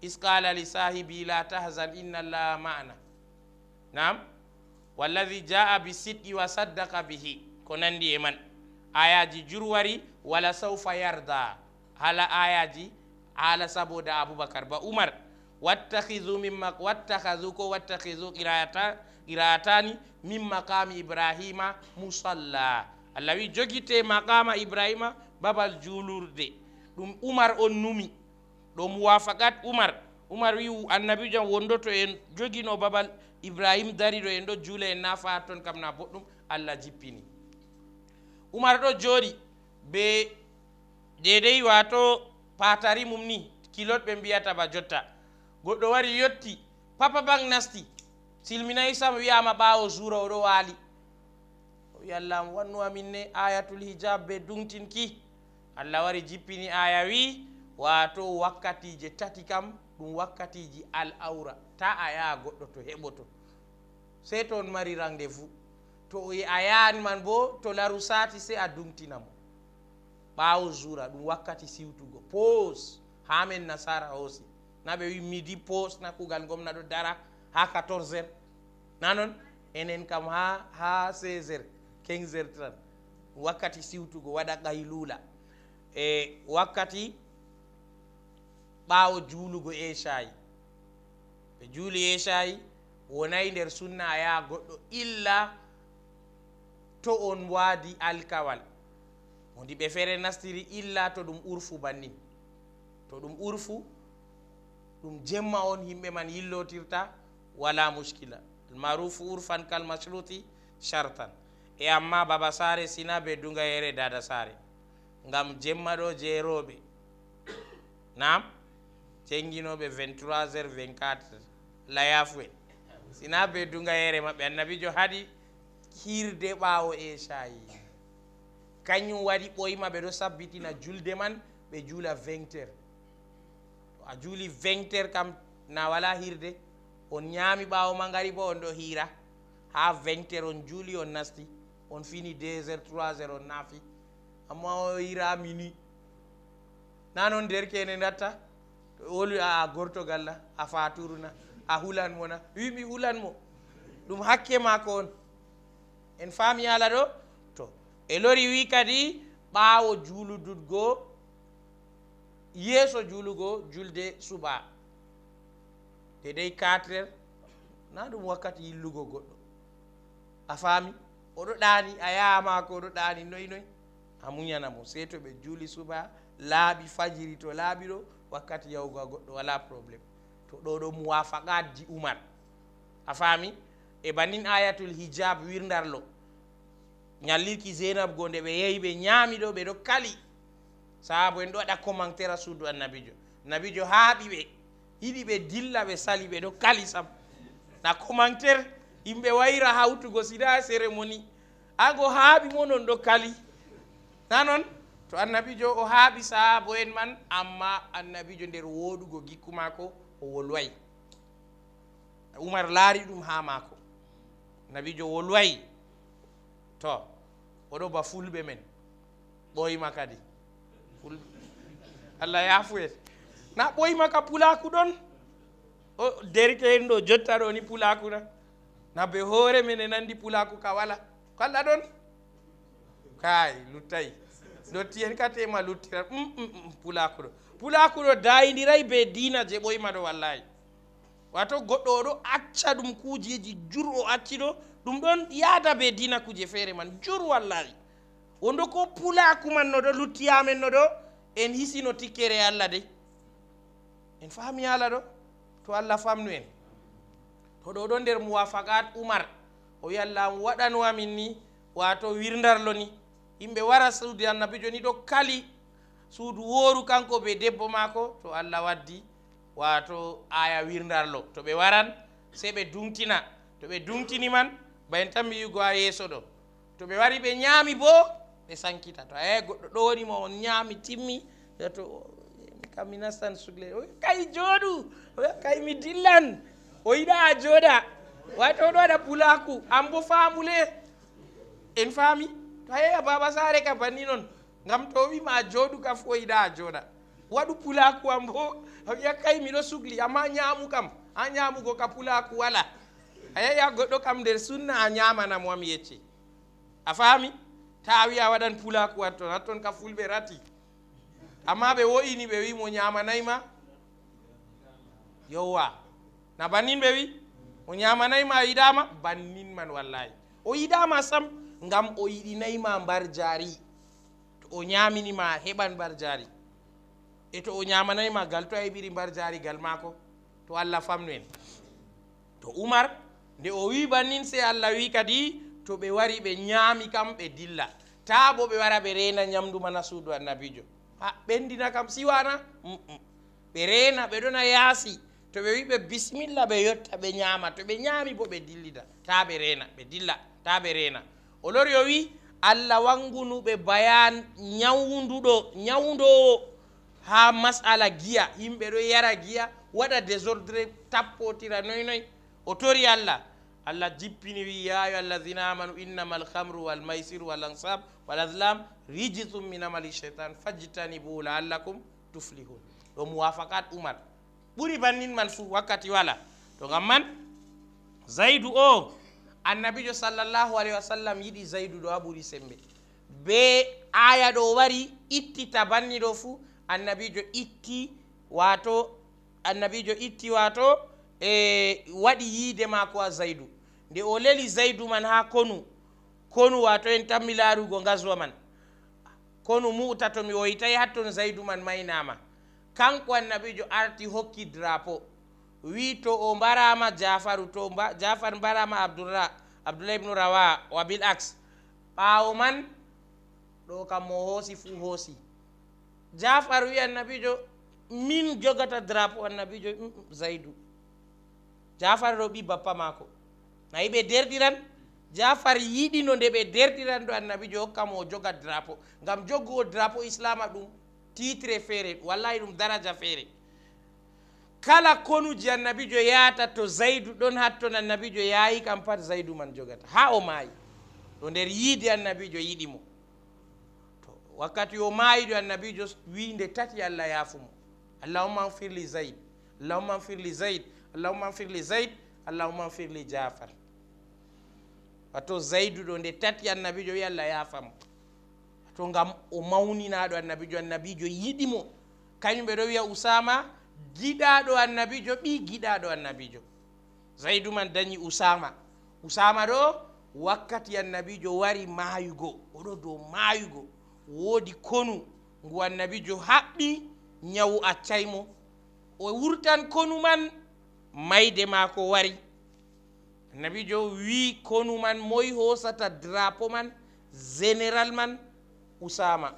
isqala li sahibi la tahzan inna allaha mana nam walladi jaa bi siddi wa saddaka bihi ko nandi e man ayaji jurwari wala saufa yarda hala ayaji haala saboda aboubacar ba oumar wattahisu mimma wattahasu ko wattahisu qirayata qirayatani min maqami ibrahima musalla allah wi jogite maqama ibrahima babal julurde ɗum oumar on numi ɗo mowafaqat oumar oumar wi annabijo wondoto en jogino babal ibrahima dariɗo en ɗo juula en nafaa toon kam na boɗɗum allah jippini umar ɗo jooɗi be ɗedey wato patari mum ni kilot ɓe mbiyata ba jotta goɗɗo wari yotti papa bank nasti silminayi sam wiyama ɓawo jour oɗo waali o wi allah wannu amin ne ayatul hijab be dungtin ki allah wari jippini aya wi wato wakkatiji tati kam ɗum wakkatiji al aura ta a yaha goɗɗo to heɓoto sey toon mari rande vous to a yahan man bo to laru sati sey a dumtina mo ɓaawo jura ɗum wakkati siwtugo pos ha men nasara hoosi na ɓe wi midi pos na kugal gomna ɗo dara ha 14 heure nanon enen kam ha ha 16 heure 15 heure tan wakkati siwtugo waɗa ɓayluula e wakkati ɓaawo juulugo e chayi ɓe juuli yeesayi wonayi nder sunna a yaha goɗɗo illa to on waadi alkawal modi ɓe feere nastiri illa to ɗum urfu bannin to ɗum urfu ɗum jemma on yimɓe man yillotirta wala muskila almarufu urfan kal masruti chartan e amma baba saare sina be dunga yere dada saare ngam jemma ɗo jeeroɓe nam jenginoɓe 23 heures 24 heures layafu en sina beddunga yere maɓɓe annabijo haɗi hirde ɓawo esayi kañum waɗi ɓoyima ɓe ɗo sabbitina julde man ɓe juula vingt heure to a juuli vingt heure kam na wala hirde on ñaami ɓawo ma ngari bo on ɗo hiira ha vingt heure on juuli on nasti on fini deux heures trois heure on naafi amma o hira minuit nanon nder kene datta to olu a gortogalla a faturuna a hulanmona wi mi hulanmo ɗum hakke maako on en faami ala ɗo to e lori wi kadi ɓaawo juulududgo yeeso juulugo julde suɓa de dey quatreer na ɗum wakkati yillugo goɗɗo a faami oɗo ɗaani a yaamaako oɗo ɗaani noyi noyi a muñana mo sey to ɓe juuli suɓa laaɓi fajiri to laaɓi ɗo wakkati yahugo a goɗɗo wala probléme to ɗo ɗo muwafaqat di umar a faami e bannin ayatul hijab wirdarlo ñallirki zeinab go nde ɓe yehi ɓe ñaami ɗo ɓe ɗo kali sahabu en ɗo waɗa commentaire a suudu annabijo nabijo haaɓi ɓe yiɗi ɓe dilla ɓe sali ɓe ɗo kali sam na commentaire yimɓe wayra hawtugo sida cérémonie ago haaɓi mo non ɗo kali na noon to annabijo o haaɓi sahabu en man amma annabijo nder wooɗugo gikku maako o wolway umar laari ɗum haa maako nabijo wolway to oɗo ba fulɓe men ɓoyma kadi fulɓe allah yaafu en na ɓoyma ka pulaku ɗon o derkeen ɗo jotta ɗo ni pulaku na na be hoore men e nanndi pulaku ka wala kalla ɗon kay luttayi dotti hen ka tema luttira um mm, um mm, um mm, pulaku ɗo pulakuɗo dayidiray be dina je ɓoyima ɗo wallayi wato goɗɗo oɗo acca ɗum kujeji jur o acciɗo ɗum ɗon yada be dina kuje feere man jur wallayi wondo ko pulaku man no ɗo luttiyamen no ɗo en hisino tikkere allah dey en faami ala ɗo to allah famnu en to ɗo ɗo nder muwafagat umar o wi allahmu waɗanoamin ni wato wirdarlo ni yimɓe wara sudi annabijo ni ɗo kali suudu wooru kanko ɓe debbo maako to allah waddi wato aya wirdarlo to ɓe waran sey ɓe dumtina to ɓe dumtini man bayen tan mi wigo ha yeeso ɗo to ɓe wari ɓe ñaami bo ɓe sankita to ey goɗɗo ɗowonimo on ñaami timmi to kam mi nastan sugle kay jooɗu kay mi dillan o yiɗa a jooɗa wato ɗo waɗa bulaku an bo faamule en faami to ey a baba saare ka banni noon ngam to wima joɗu kafuwa ida yiɗa joɗa waɗu kuwa mbo bo a wiya sugli ama nyamu amma kam ha ñaamugo ka pulaku wala a godo goɗɗo kam nder sunna a ñamanamo am yecce a faami ta wi a waɗan pulaku wat toon hatton ka fulɓe ni amma ɓe wo'ini ɓe wi mo ñamanayi ma na bannin ɓe wi o ñamanayi ma idama yiɗama bannin man wallahi o yiɗama sam ngam o yiɗinayi ma mbar o ñaaminima heɓan mbar jaari e to o ñamanayima gal to ayiɓiri mbar jaari gal maako to allah famnu en to umar nde o wi bannin sey allah wi kadi to ɓe wari ɓe ñaami kam ɓe dilla ta bo ɓe wara ɓe rena ñamdu mana suudu annabijo ha ɓendina kam siwana ɓe rena ɓe ɗona yaasi to ɓe wiɓe bisimilla ɓe yotta ɓe ñaama to ɓe ñaami bo ɓe dillida ta ɓe rena ɓe dilla ta ɓe rena o lori o wii allah wangunuɓe bayan ñawduɗo ñawdowo ha masala giya yimɓe ɗo yara giya waɗa désordre tappotira noy noy o tori allah allah jippini wi ya ayuha amanu innama alhamru walmaisiru walansab waladlam rijisum min amali cheitan fajtanibu laallakum tuflihun ɗo muwafakat umar ɓuri bannin man fuu wakkati wala to gam man zaidu o annabijo sallllahu alayhi wa sallam yiɗi zaydu ɗo a ɓuri sembe be aya ɗo wari itti tabanni ɗo fuu annabijo itti wato annabijo itti wato e waɗi yiide maako a zaydu nde o leli zaydu man ha konu konu wato en tanmi laarugo gaswa man konu muta tomi woytayi hatton zaydu man maynama kanko annabijo arti hokki drapeau wi to o mbarama jafaru to jafar mbarama abdulla abdoulla ibnu rawa wa bil ax ɓawo man ɗo kam mo hoosi fuu hoosi jafar wi annabijo min jogata drapo annabijo mm, mm, zaydou jafar ɗo ɓi bappa mako nayi ɓe derɗiran jafar yiɗi no nde ɓe derɗiran ɗo annabijo hokkam o joga drapo ngam joggugo drapo islama ɗum titre feere wallahi ɗum daraja feere kala konuji annabijo yaata to zaidu ɗon hatton annabijo yaayi kam pat zaidu man jogata ha o maayi to nder yiide annabijo yiɗi mo to wakkati o maayiɗo annabijo wi nde tati allah mo allahumma li zaid allahumma li zaid allahumma li zaid allahumma li jafar wato zaidu ɗo nde tati annabijo wi allah yaafamo to ngam o mawninaɗo annabijo annabijo yiɗi mo kañum ɓe ɗo wiya usama giɗaɗo annabijo ɓi giɗaɗo annabijo zaydou man dañi usama usama ɗo wakkati annabijo wari mayugo oɗo dow mayugo woodi konu ngu annabijo haɓɓi ñawu accaymo o wurtan konu man mayde mako wari annabijo wi konu man moy hosata drapo man général man usama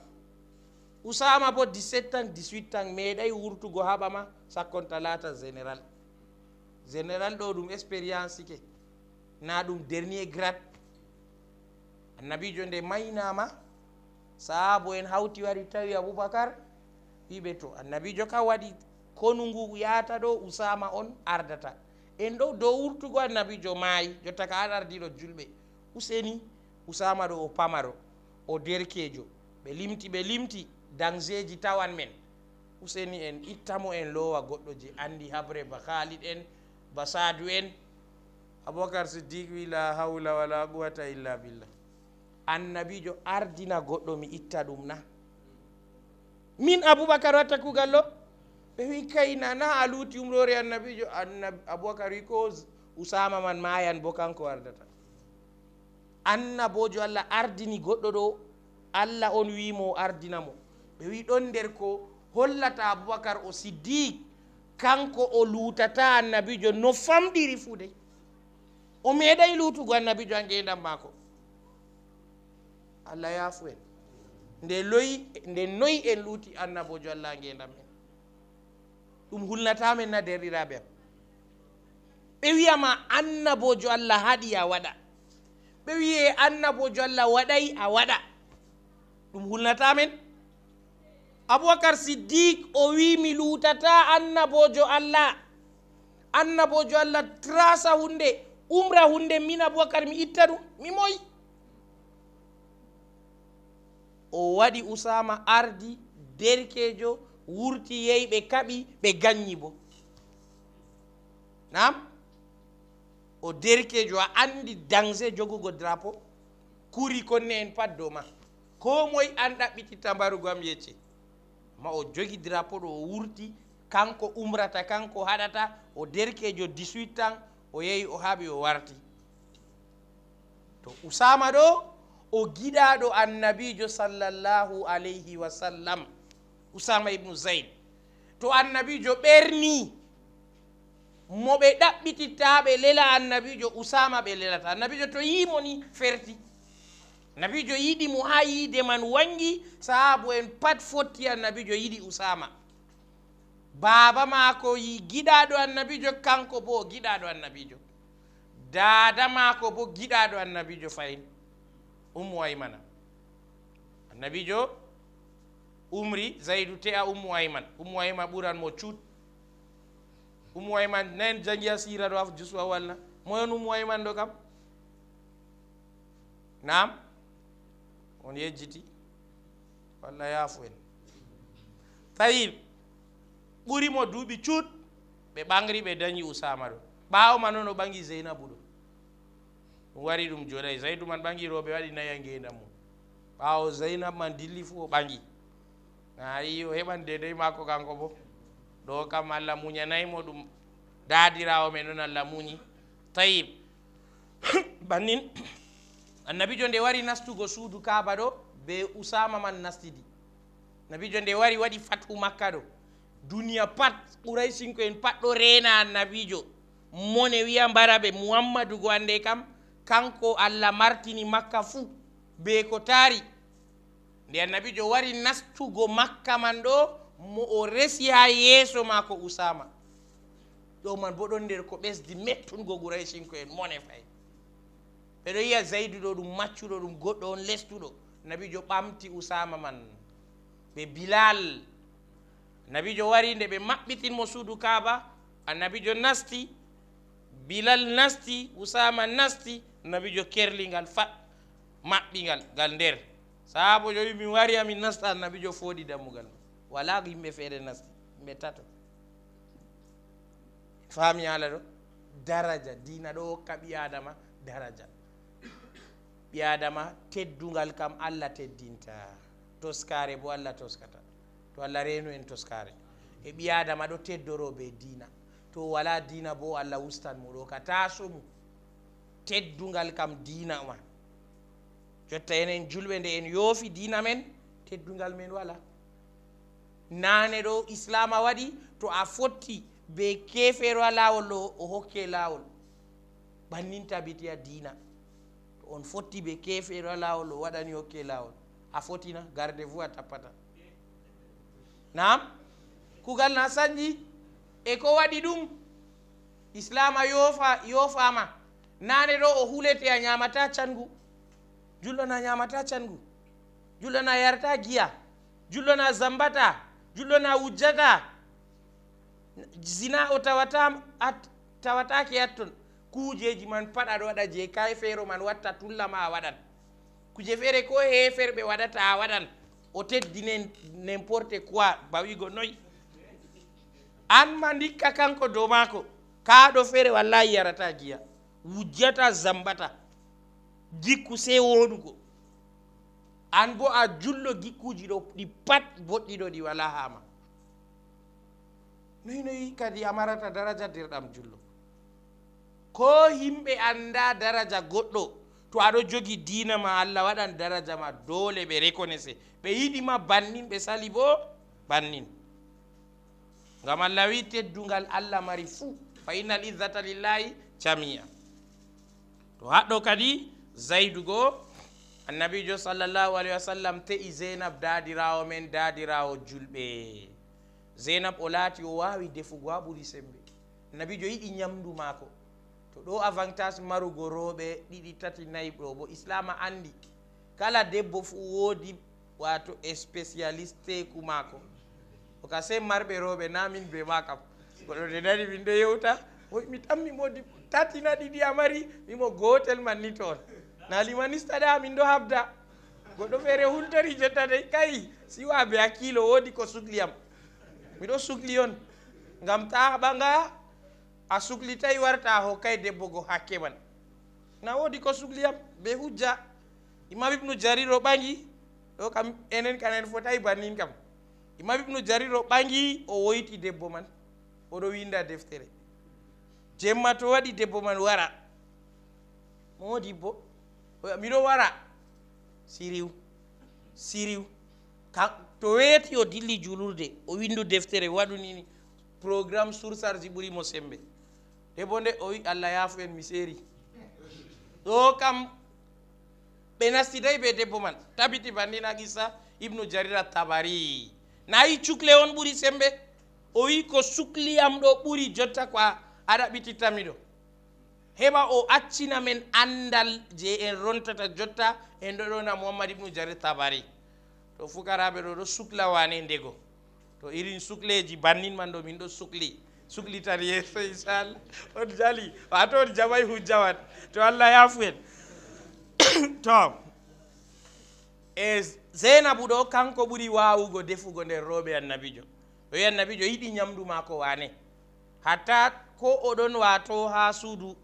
usama bo 17 tan 18 tan meeɗay wurtugo haɓama sakkonta laata général général ɗo ɗum expérience ke na ɗum dernier grade annabijo nde maynama sahabo en hawti wari tawi aboubacar wiɓe to annabijo kam waɗi konu ngu yaata ɗo usama on ardata en ɗo dow wurtugo annabijo maayi jotta ka aɗa ardiɗo julɓe useni usama ɗo o pamaro o derkejo ɓe limti ɓe limti danger ji tawan men useni en ittamo en lowa goɗɗo ji andi habre ba khalid en ba sadou en aboubacar sidik wi la hawla wala quwata illa billah annabijo ardina goɗɗo mi itta ɗum na min aboubacar watta kugallo ɓe wi kayna na a luuti umrore annabijo aboubacar wi ko usama man mayan bo kanko ardata annabojo allah ardini goɗɗo ɗo allah on wimo ardinamo ɓe wi ɗon nder ko hollata aboubacar o siddik kanko o lutata annabijo no famɗiri fuu dey o meeɗay lutugo annabijo an geendan maako allah yaafu en nde loyi nde noyi en luuti annabojo allah ngeendam en ɗum hulnatamen na derɗiraɓe am ɓe wiyama annabojo allah haɗi a waɗa ɓe wiye annabojo allah waɗay a waɗa ɗum hulnatamen aboubacar siddik o wi mi lutata annabojo allah annabojo allah trasa hunde umra hunde min aboubacar mi itta ɗum mi moyi o waɗi usama ardi derkejo wurti yeyi ɓe kaɓi ɓe gagni bo nam o derkejo a andi danger jogugo drapeau kuri konne en pat dow ma ko moye an ɗaɓɓititta mbarugo am yecce ma o jogi drapo ɗo o wurti kanko umrata kanko haɗata o derkejo 18 tan o yehi o haaɓi o warti to usama ɗo o giɗaɗo annabijo sallllahu alayhi wa sallam usama ibnu zayd to annabijo ɓerni mo ɓe ɗaɓɓititta ɓe lela annabijo usama ɓe lelata annabijo to yimoni ferti nabijo yiɗi mo ha yiide man wangi sahabu en pat fotti annabijo yiɗi usama baaba maako yi giɗaɗo annabijo kanko bo o giɗaɗo annabijo dada maako bo giɗaɗo annabijo fayin ummu aymana annabijo umri zaidu te'a ummu ayman ummu ayman ɓuran mo cut ummu ayman nan jangi a sira ɗo af juswa walla moyon ummu ayman ɗo kam nam on yejjiti walla yaafu en tawi ɓurimo duuɓi cuut ɓe ɓaŋri ɓe dañi usama ɗo ɓaawo ma noon o ɓaŋi zeynabu ɗo ɗum wari ɗum jooɗay zaydu man ɓaŋi rooɓe waɗi nayya ngeendam mum ɓaawo zeynab man dilli fuu o ɓaŋi ayi o heɓan dedey maako kanko bo ɗo kam allah muñanaymo ɗum daadiraawo me noon allah muñi tayib bannin annabijo nde wari nastugo suudu kaaba ɗo be usama man nastidi annabijo nde wari waɗi fathu makka ɗo duniya pat ɓuray sinko en pat ɗo rena annabijo mone wiya mbaraɓe muhammadugo ande kam kanko allah martini makka fuu be ko taari nde annabijo wari nastugo makka man ɗo mo o resi ha yeeso maako usama ɗo man bo ɗon nder ko ɓesdi mettungo ɓuray sinko en mone fay ɓeɗo yiya zaydouɗo ɗum maccuɗo ɗum goɗɗo on lestuɗo nabijo ɓamti usama man ɓe bilal nabijo wari nde ɓe maɓɓitinmo suudu kaba annabijo nasti bilal nasti usama nasti nabijo kerlingal fa maɓɓingal ngal nder saabo joyi min wari amin nasta annabijo fooɗi dammugal wala yimɓe feere nasti yimɓe tato faami hala ɗo daraja dina ɗo hokka ɓi adama daraja ɓi adama teddugal kam allah teddinta toskare bo allah toskata to allah renu en toskare e ɓi adama ɗo teddoro be dina to wala dina bo allah ustan mo ɗo ka tasomu teddugal kam dina ma jotta enen julɓe nde en yoofi dina men teddugal men wala nane ɗo islama waɗi to a fotti be kefero a lawol ɗo o hokke lawol bannin tabitiya dina on fotti ɓe kefeɗo eh, lawol o waɗani hokke lawol a fotina garde vous a tappata nam kugal na sanji e ko waɗi ɗum islama yofa yofama nane ɗo o hulete a ñamata cangu julɗona ñamata cangu julɗona yarta giya julɗona zambata julɗona wujjata zina o tawata tawatake atton kujeji man paɗaɗo waɗa je kay feero man watta tullama a waɗan kuje feere ko heferɓe waɗata a waɗan o teddine n'importe quoi bawigo noyi an ma ndikka kanko dow maako kaaɗo feere wallahi yarata giya wujjata zambata jikku sey woɗugo an bo a jullo gikkuji ɗo ɗi pat boɗɗiɗo ɗi wala haama noyi noyi kadi a marata daraja nderɗam jullo ko yimɓe annda daraja goɗɗo to aɗo jogi diina ma allah waɗan daraja ma doole ɓe reconnaisse ɓe yiɗima bannin ɓe sali bo bannin ngam allah wi teddugal allah mari fuu fa inna l izzata lillahi camiya to haɗɗo kadi zaydugo annabijo sallllahu alahi wa sallam te'i zeynab daadirawo men daadirawo julɓe zeynab o laati o wawi defugo ha ɓuuri sembe annabijo yiɗi ñamdu maako ɗo avantage marugo rooɓe ɗiɗi tati nayi ɗo bo islama andi kala debbo fu woodi wato spécialiste ku maako o ka marɓe rooɓe namin be ma kam goɗɗo de nani min ɗo yewta mi tammi modi tatina ɗiɗi a mari mimo gotel man ni toon na min ɗo habda goɗɗo feere hultori jotta de kay siwa be hakkilo woodi ko sukli miɗo sukli on ngam ta haɓa nga a suklitay warta hokkay debbo go hakke man na woodi ko sukliyam ɓe hujja imam ibnu jarir o ɓangi ɗo kam enen kanaen fotay bannin kam imam ibnu jarir o ɓangi o woyti debbo man oɗo winda deftere jemma to waɗi debbo man wara moodi bo miɗo wara siriw siriw to weeti o dilli julurde o windu deftere waɗunini programme sursarji ɓuri mo sembe de bo nde o wi allah yaafu en mi seeri ɗo kam ɓe nastiday ɓe debbo man tabiti bandina gissa ibnu jarira tabari nayi cukle on ɓuri sembe o wi ko sukliyam ɗo ɓuri jotta ko a ɗaɓititami ɗo heɓa o accina men andal je en rontata jotta en ɗo ɗona mouhammad ibnu jarir tabari to fukaraɓe ɗo ɗo sukla wane ndego to irin sukleji bannin man ɗo min ɗo sukli suklitan e yeeso inchallah on jali wato on jamay hujjawat to allah yaafu en to e zeynabu ɗo kanko ɓuri wawugo defugo nder rewɓe annabijo o wi annabijo yiɗi ñamdu mako wane hatta ko oɗon wato ha suudu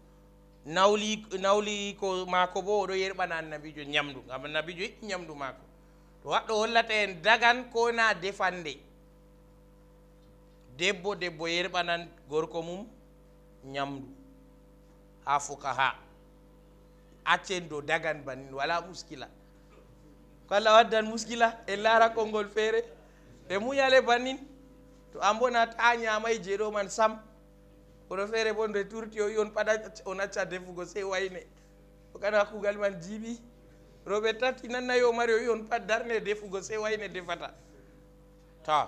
nawli nawli ko mako bo oɗo yerɓana annabijo ñamdu gam annabijo yiɗi ñamdu mako to waɗɗo hollata en dagan ko na defande debbo debbo yerɓanan gorko mum ñamdu ha foka ha accen dow dagan bannin wala muskila ko allah waddan muskila e laara konngol feere ɓe muñale bannin to an bona ta ñaamay je ɗo man sam kono feere bo nde turti o wion pada on acca defugo sey wayne o kana kuugal man jiiɓi rooɓe tati nannayi o mari o wi on pat darne defugo sey wayne defata taw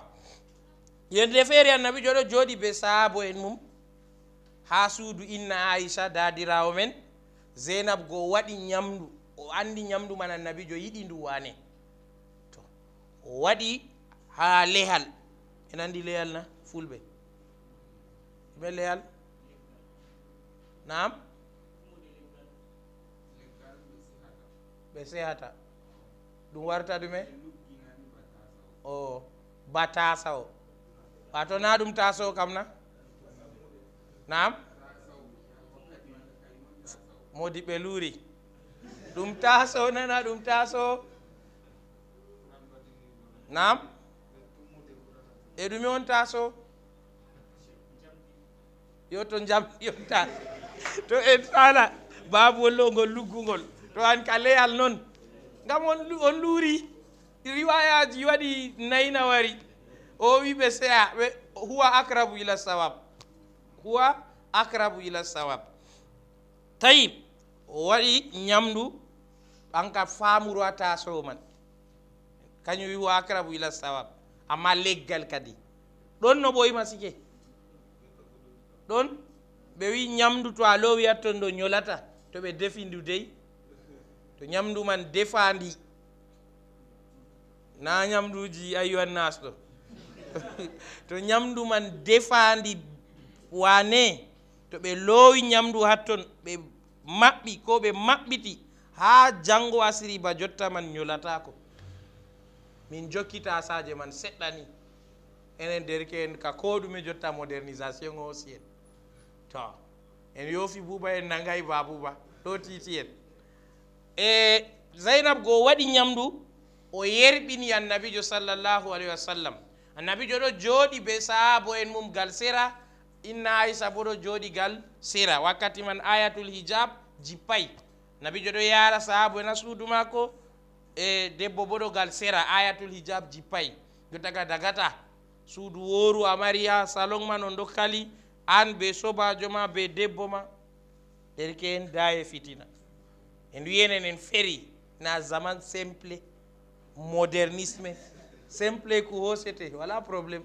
yende feere annabi jo ɗo jooɗi be saabo en mum haa suudu inna aicha daadiraawo men zeynab goo waɗi ñamndu o anndi ñamndu man annabi jo yiɗi ndu waane to o waɗi haa lehal en anndi lehal na fulɓe ɗume lehal nam ɓe sehata ɗum warta ɗume o bataasa o wato na ɗum taso kam na nam modi ɓe luuri ɗum taso nana ɗum taso nam e ɗumi on taso yo to jam yonta to en sala babuwol o ngol luggugol to an ka leyal noon ngam on luuri riwayaji waɗi nayi nawari o wiɓe sea ɓe huwa acrabu ila sawab huwa acrabu ila sawab tawi o waɗi ñamdu anka famurata sow man kañum wi huwa acrabu ila sawab amma leggal kadi ɗon no ɓoyima sike ɗon ɓe wi ñamdu to a lowi atton ɗo ñolata to ɓe defindu dey to ñamdu man defandi na ñamduji ayiwannas ɗo to ñamdu man defandi wane to ɓe lowi ñamdu hatton ɓe maɓɓi ko ɓe maɓɓiti ha jango asiri ba jotta man ñolatako min jokkita saje man seɗɗani enen derke en ka ko ɗume jotta modernisation osi en to en yofi buba en nangayi babuba ɗo titi en e zainab go waɗi ñamdu o yerɓini annabijo sallllahu alayhi wa sallam annabijo ɗo jooɗi be sahabo en mum gal sera inna aisa bo ɗo jooɗi gal sera wakkati man ayatul hijab jippay nabijo ɗo yaara sahabo en ha suudu maako e debbo bo ɗo gal sera ayatul hijab jippay jottaga dagata suudu wooru amariya salon ma non ɗo kali an be sobajo ma be debbo ma erke en daye fitina en wiyenen en feri na zaman simple modernisme simple ku hoosete wala probléme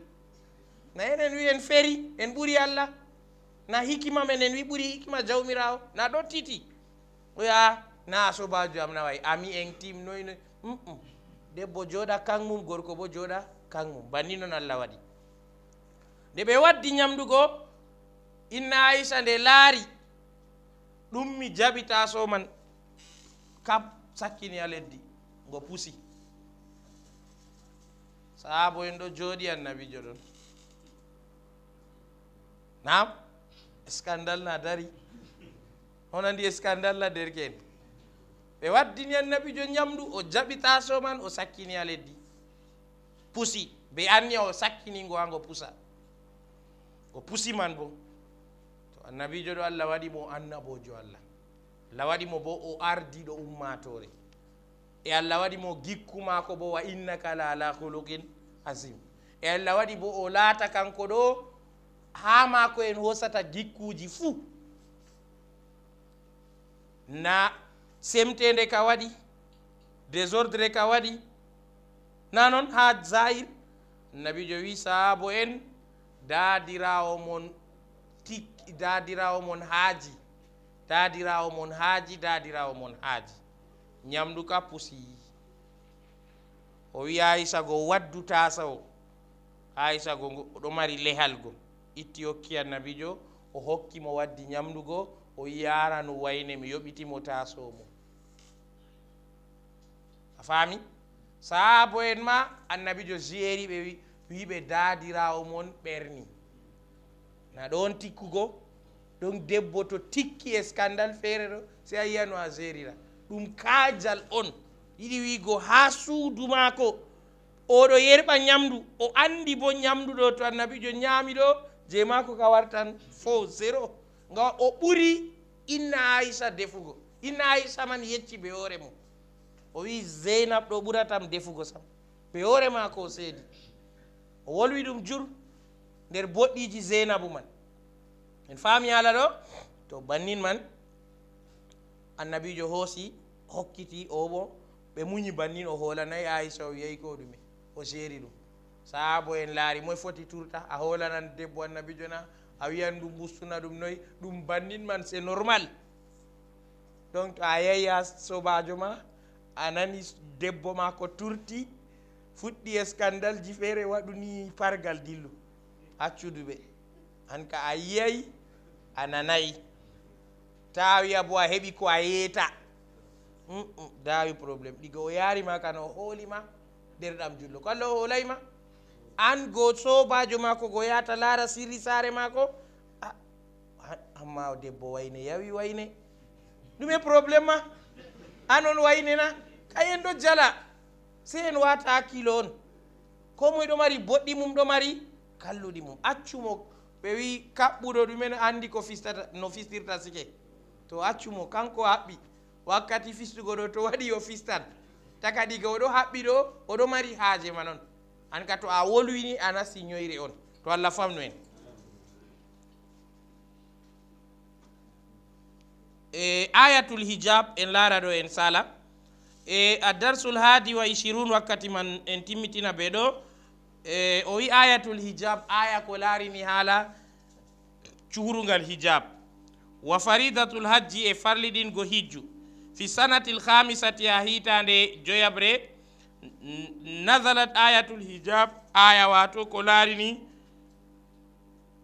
na enen wi en feri en ɓuri allah na hikima men en wi ɓuri hikima jawmirawo na ɗottiti oya na sobajo am naway ami en tim noyno mm debbo jooɗa kan mum gorko bo jooɗa kan mum banni noon allah waɗi nde ɓe waddi ñamdugo inna aicha nde laari ɗum mi jaɓi taso man kap sakkini a leddi ngo pusi sahaba en ɗo jooɗi annabijo ɗon nam scandal na dari hono ndi scandal la derke en ɓe waddini annabijo ñamdu o jaɓitaso man o sakkini a leddi pusi ɓe anni o sakkiningo ha ngo pusa ko pusi man bo to annabijo ɗo allah waɗi mo annabojo allah allah waɗi mo bo o ardiɗo ummatore e allah waɗi mo gikku maako bo wa innaka la ala holokin asim e allah waɗi bo o laata kanko ɗo haa maako en hosata gikkuuji fuu na semteende ka waɗi désordre ka waɗi na noon haa zahir nabijo wi sahaabo en daadiraawo mon tik daadiraawo mon haaji daadiraawo mon haaji daadiraawo mon haaji ñamdu ka pusii o wi aysago waddu tasawo aysago oɗo mari lehal go itti hokki annabijo o hokkimo waddi ñamdugo o yaranu wayne mi yoɓitimo tasowo mo a faami saabo en ma annabijo jeeri ɓe wiɓe daadirawo mon ɓerni na ɗon tikkugo ɗon debbo to tikki e scandal feere ɗo sey a yiyano a jeerira ɗum kaajal on yiɗi wiigo haa suudu maako oɗo yerɓa ñamdu o anndi bo ñamdu ɗo to annabijo ñaami ɗo je maako ka wartan fo zéro nga o ɓuri inna aicha defugo inna aicha man yecci be hoore mum o wii zeynab ɗo ɓuratam defugo sam be hoore maako o seedi o wolwi ɗum jur nder boɗɗiiji zeynabu man en faami haala ɗo to bannin man annabijo hoosi hokkiti o bo ɓe muñi bannin o hoolanayi aicha o wiyayi ko ɗume o seeri ɗum saabo en laari moye foti turta a hoolanan debbo annabijo na a wiyan ɗum ɓustuna ɗum noyi ɗum bannin man c'est normal donc a yehi a sobajo ma a nani debbo ma ko turti fuɗɗi e scandale ji feere waɗuni pargal dillu accuduɓe an ka a yiyayi a nanayi tawiya bo a heɓi ko a yeeta mm, mm, dawi probléme ɗiga o yarima kano o hoolima nderɗam jullo ko allah o hoolayma an go sobajo mako go yata laara siri saare mako amma ah, debbo wayne yawi wayne ɗume probléme ma an on waynena kayen ɗo jala se en wata hakkilo on ko moye ɗo mari boɗɗi mum ɗo mari kalluɗi mum accumo ɓe wi kaɓɓuɗo ɗumen andi ko fistata no fistirta sike to accumo kanko haɓɓi wakkati fistugo ɗo to waɗi o fistan taka diga oɗo haɓɓi ɗo oɗo mari haaje ma noon an ka to a wolwini a nasti ñoyre on to allah famnu en e ayatul hijab en laara ɗo en sala e a darsul haadi wa ishirun wakkati man en timmitina ɓe ɗo e o wi ayatul hijab aya ko laarini haala cuhrugal hijab wa faridatul hajji e farliɗingo hijju fi sanatil khamisati ha hitande joyabre nazalat ayatul hijab aya wato ko larini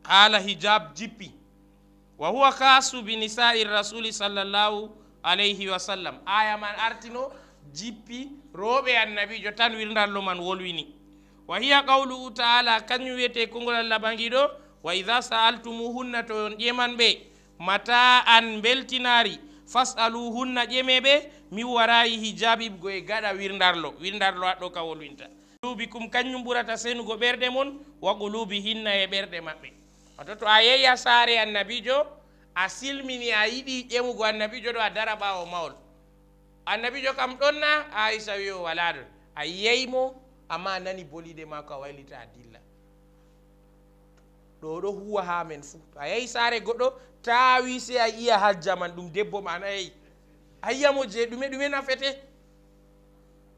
hala hijab jippi wa huwa kasu binisai rasuli sallllahu alayhi wa sallam aya man artino jippi roɓe annabijo tan wirdallo man wolwini wa hiya qawluhu taala kañum wiyete konngol allah ɓangiɗo wa ida sa'altumuhunna to on ƴeman ɓe mata an beltinari fasaluhunna ƴemeɓe mi warayi go e gaɗa wirdarlo wirdarlo aɗo kawolwinta lubikum kañum ɓurata senugo ɓerɗe mon waqulubi hinna e ɓerɗe mabbe ato to a yeeya saare annabijo a silmini a yiɗi ƴemugo annabijo ɗo a o maul mawol annabijo kam donna aisha wi o wala ayeymo amma a nani bolide mako a waylita a dilla ɗo ɗo huwa ha men fuu to a yahi saare goɗɗo tawi sey a yiya hajja man ɗum debbo ma na yahi a yiyamo je ɗume ɗume nafete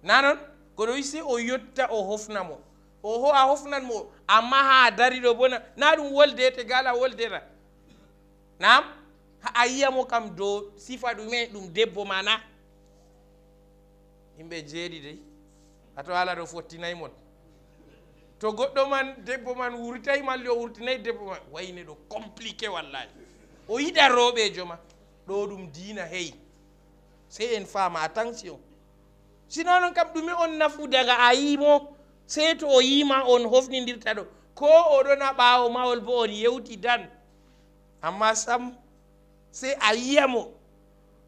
na noon goɗo wi sey o yotta o hofna mo oho a hofnan mo amma ha a dari ɗo bona na ɗum wolde te gala woldeta nam a yiyamo kam dow sifa ɗume ɗum debbo ma na yimɓe jeeɗi dey a to ala ɗo fottinaymon to goɗɗo man debbo man wurtayi malli o wurtinayi debbo man wayne ɗo compliqué wallaji o yiɗa roɓejo ma ɗo ɗum dina heyi sey en fama attention sino non kam ɗume on nafu daga a yimo sey to o yima on hofnidirta ɗo ko oɗona ɓawo mawol bo on yewti dan amma sam sey a yiyamo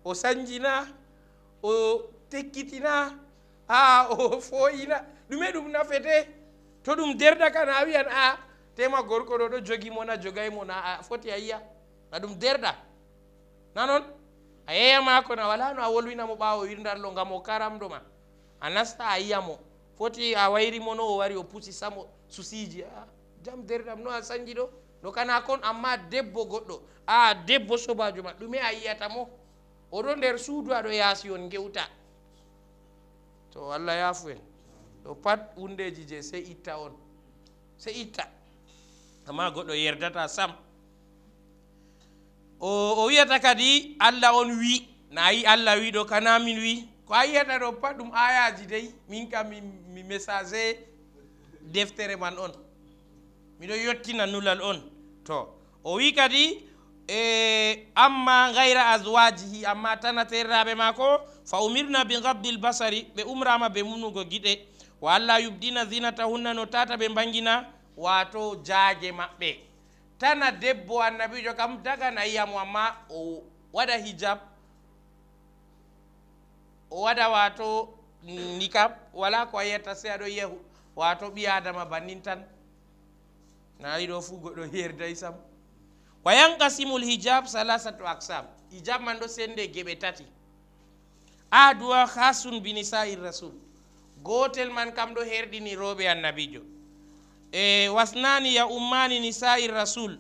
o sanjina o tekkitina ha o foyina ɗume ɗum nafete to ɗum derda kan a wiyan a tema gorko ɗo ɗo jogi mo na jogay mo na a foti a yiya na ɗum derɗa na noon a yeya maako na wala no a wolwinamo ɓawo wirdarlo ngam o karamɗo ma a nasta a yiya mo foti a wayri mo no o wari o puusi samo susiji a jam derɗam no a sanji ɗo no kana kon amma debbo goɗɗo a debbo sobajo ma ɗume a yiyata mo oɗo nder suudu aɗo yaasi on gewta to allah yaafu en ɗo pat hundeji je sey itta on sey itta amma goɗɗo yerdata sam o o wiyata kadi allah on wi na yi allah wi ɗo kana min wi ko a yiyata ɗo pat ɗum ayaji dey min kam mi, mi message deftere man on miɗo yottina nulal on to o wi kadi e amma gayra aswajihi amma tanaterraɓe mako fa umirna bi gaddi l basari ɓe umrama ɓe munugo guiɗe wa alla yubdina hunna no tata ɓe bangina wato jaaje maɓɓe tana debbo annabijo kam daga nayiyamo amma o waɗa hijab o waɗa wato nikab wala ko yetta se aɗo yiya wato ɓi adama bannin tan nayi ɗo fu goɗɗo yerday sam wa yankasimul hijab salasatu aksam hijab man ɗo sende geɓe tati aduwa hasun binisa'i rasul gotel man kam ɗo herɗini rewɓe annabijo e wasnani ya ummani ni sa'ir rasul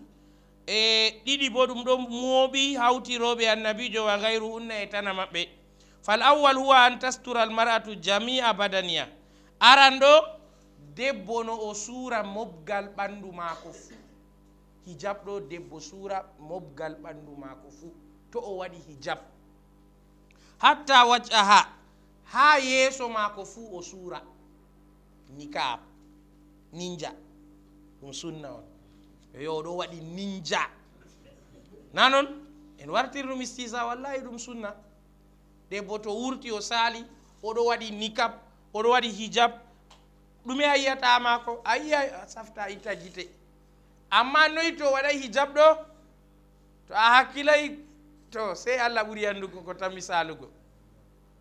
e ɗiɗi bo ɗum ɗo mooɓi hawti rewɓe annabijo wa gayru unna e tana maɓɓe fal awwal huwa an tastura al mar'atu jamia badania aran ɗo debbo no o suura mobgal ɓanndu maako fuu hijab ɗo debbo suura mobgal ɓanndu maako fuu to o waɗi hijab hatta wajaha ha yeeso maako fuu o suura nikab ninja ɗum sunna on yo ɗo waɗi ninja na noon en wartirɗum istisa wallahi ɗum sunna debbo to wurti o saali oɗo waɗi nikab oɗo waɗi hijab ɗume a yiyata maako a yiya safta itta gite amma noyi to waɗa hijab ɗo to a hakkilay to sey allah ɓuri anndugo ko tan misalugo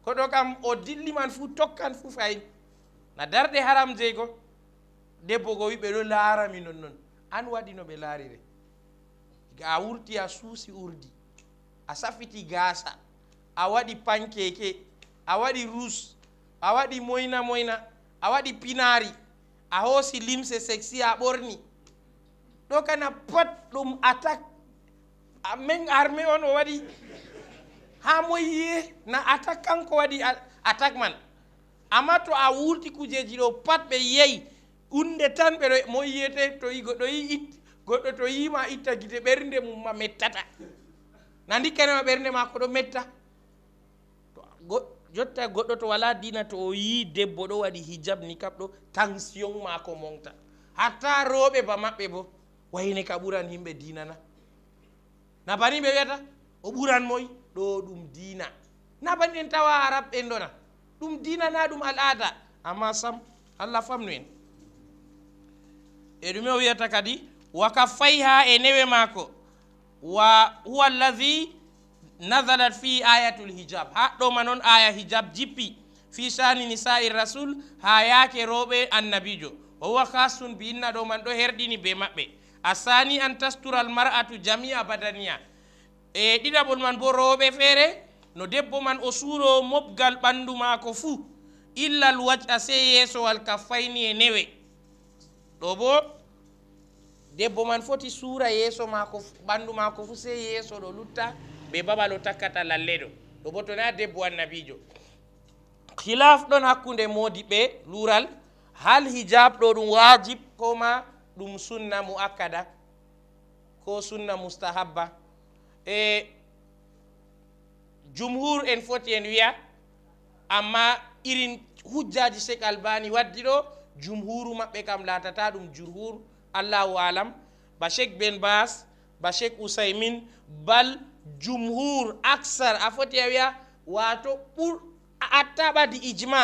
koɗo kam o dilli man fuu tokkan fuu fayin na darɗe haram jeygo debbo go wi ɓe ɗo laarami nonnoon an waɗi no ɓe laarire a wurti a suusi urdi a safiti gaasa a waɗi pankeke a waɗi rus a waɗi moyna moyna a waɗi pinaari a hoosi limse sexi a ɓorni ɗo kana pat ɗum attaque men armé on o waɗi ha mo yiye na attaque kanko waɗi attaque man amma to a wurti kujeji ɗo pat ɓe yeyi unde tan ɓeɗo mo yiyete to goɗɗo yi it goɗɗo to yima itta guite ɓernde mumma mettata na ndikkanema ɓernde ma ko ɗo metta to jotta goɗɗo to wala dina to o yi debbo ɗo waɗi hijab ni kam ɗo tension mako monta hatta rewɓe ba maɓɓe bo wayne ka ɓuran yimɓe dinana na bani ɓe wiyata o ɓuran moyi ɗo ɗum diina na ban en tawa arab en ɗona ɗum diina na ɗum al aada amma sam allah famnu en e ɗume o wiyata kadi wa kaffay ha e newe maako wa huwa llahi nazalat fi ayatul hijab haɗɗo ma noon aya hijab jippi fi sani nisai rasul ha yaake rewɓe annabijo o huwa kasun bi inna ɗo man ɗo herɗini be maɓɓe a sani an tastural mar'atu jamia badaniya e ɗiɗaɓol man bo rewɓe feere no debbo man o suuro mobgal ɓanndu maako fuu illal waja sey yeesowal ka fayni e newe ɗo bo debbo man foti suura yeeso maako ɓanndu maako fuu sey yeeso ɗo lutta ɓe babal o takkata lalle ɗo ɗo bo to naa debbo annabiijo hilaf ɗon hakkunde moodi ɓe luural hal hijab ɗo ɗum waajib ko ma ɗum sunna mu'akkada ko sunna mustahabba e jumhur en foti en wiya amma irin hujjaji sheikh albani waddi ɗo jumhuru maɓɓe kam latata ɗum jumhur allahu alam ba sheikh ben bas ba sheikh usaymin bal jumhur aksar a foti a wiya wato ɓur attaɓadi ijma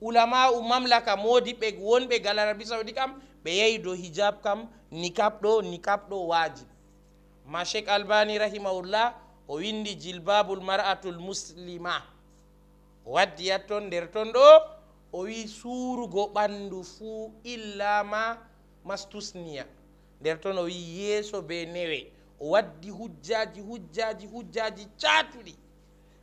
ulama u mamlaka modi ɓe wonɓe galarabi saudi kam ɓe yeyi do hijab kam nikab ɗo nikab ɗo wajib ma cheikh albani rahimahullah o windi jilbabul mar'atul muslima o waddiyat e ton nder ton ɗo o wi suurugo ɓandu fuu illama mastusniya nder ton o wi yeeso be newe o waddi hujjaji hujjaji hujjaji caatuɗi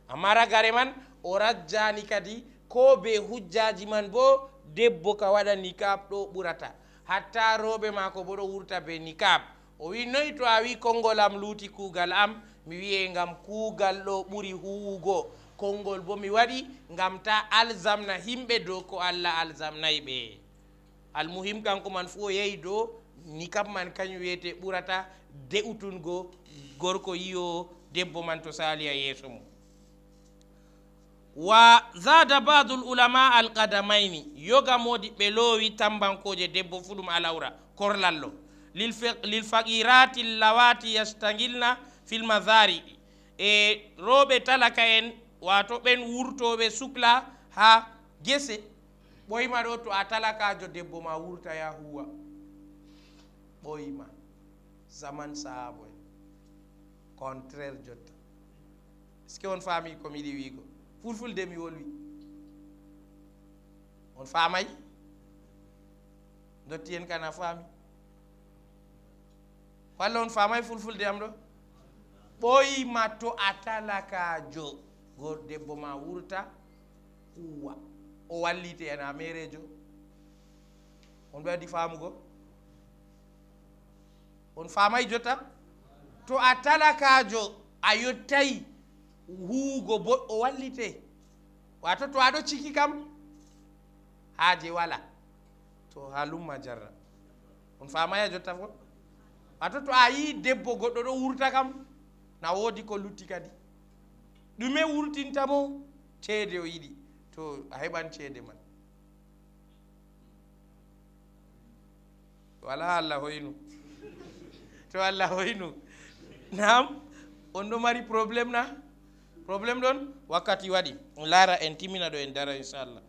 amma ragare man o rajjani kadi ko be hujjaji man bo debbo ka waɗa nicab ɗo ɓurata hatta roɓe maako bo ɗo wurta be nicab o wi noyi to a wi konngol am luuti kuugal am mi wiye ngam kuugal ɗo ɓuri huwugo konngol bo mi waɗi ngam ta alzamna himɓe dow ko allah alzamnayi ɓe almuhim kanko man fuu o yehi dow ni kam man kañum wiyete ɓurata de utungo gorko yiyo debbo man to sali a yeeso mum wa zada badu l ulama al qadamayni yoga modi ɓe loowi tambankoje debbo fuu ɗum alawra korlallo lilfaqirati llawati yastagilna filmazari e rooɓe talaka en wato ɓen wurtoɓe sukla ha gese ɓoyma ɗo to a talakajo debbo ma wurta ya huwa ɓoyma zaman saaboe contraire jotta est ce que on faami komi ɗi wiigo fulfulde mi wolwi on faamay dotti hen kana faami palla on famay fulfulde yam ɗo ɓoyima to a talakajo gor debbo ma wurta huwa o wallite en a merejo on ɗo addi famugo on famay jottam to a talakajo a yottayi huugo bo o wallite wato to aɗo ciki kam haaje wala to ha lumma jarra on famaya jotta fon ato to a yi debbo goɗɗo ɗo wurta kam na woodi ko lutti kadi ɗume wurtintamo ceede o yiɗi to a heɓan ceede man wala allah hoynu to allah hoynu nam on ɗo mari probléme na probléme ɗon wakkati waɗi laara en timmina ɗo en dara inchallah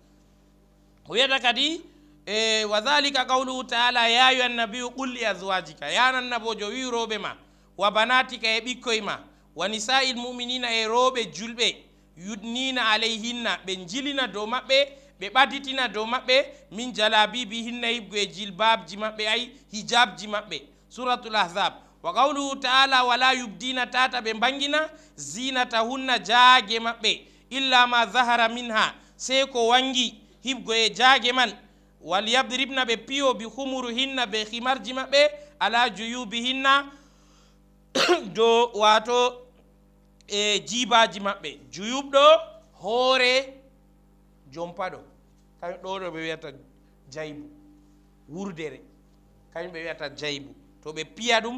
o wiyata kadi e wa dhalika qawluhu taala ya ayuha nnabiu qul li azwajika yan annabojo wi roɓe ma wa banatika e ɓikkoye ma wa nisai l muminina e roɓe julɓe yudnina alayhinna ɓe jilina dow maɓɓe ɓe ɓadditina dow maɓɓe min jalabibi hinna yibgo e jilbabji maɓɓe ay hijabji maɓɓe suratul ahzab wa qawluhu taala wala yubdina tata ɓe bangina zinata hunna jaage maɓɓe illa ma dahara min ha sey ko wangi hibgo e jaage man walyabdribna ɓe piyo bi humuru hinna be himarji maɓɓe ala juyubi hinna do wato e jibaji maɓɓe juyubɗo hoore jompaɗo kañum ɗoɗo ɓe wiyata jaybu wurdere kañum ɓe wiyata jaybu to ɓe piya ɗum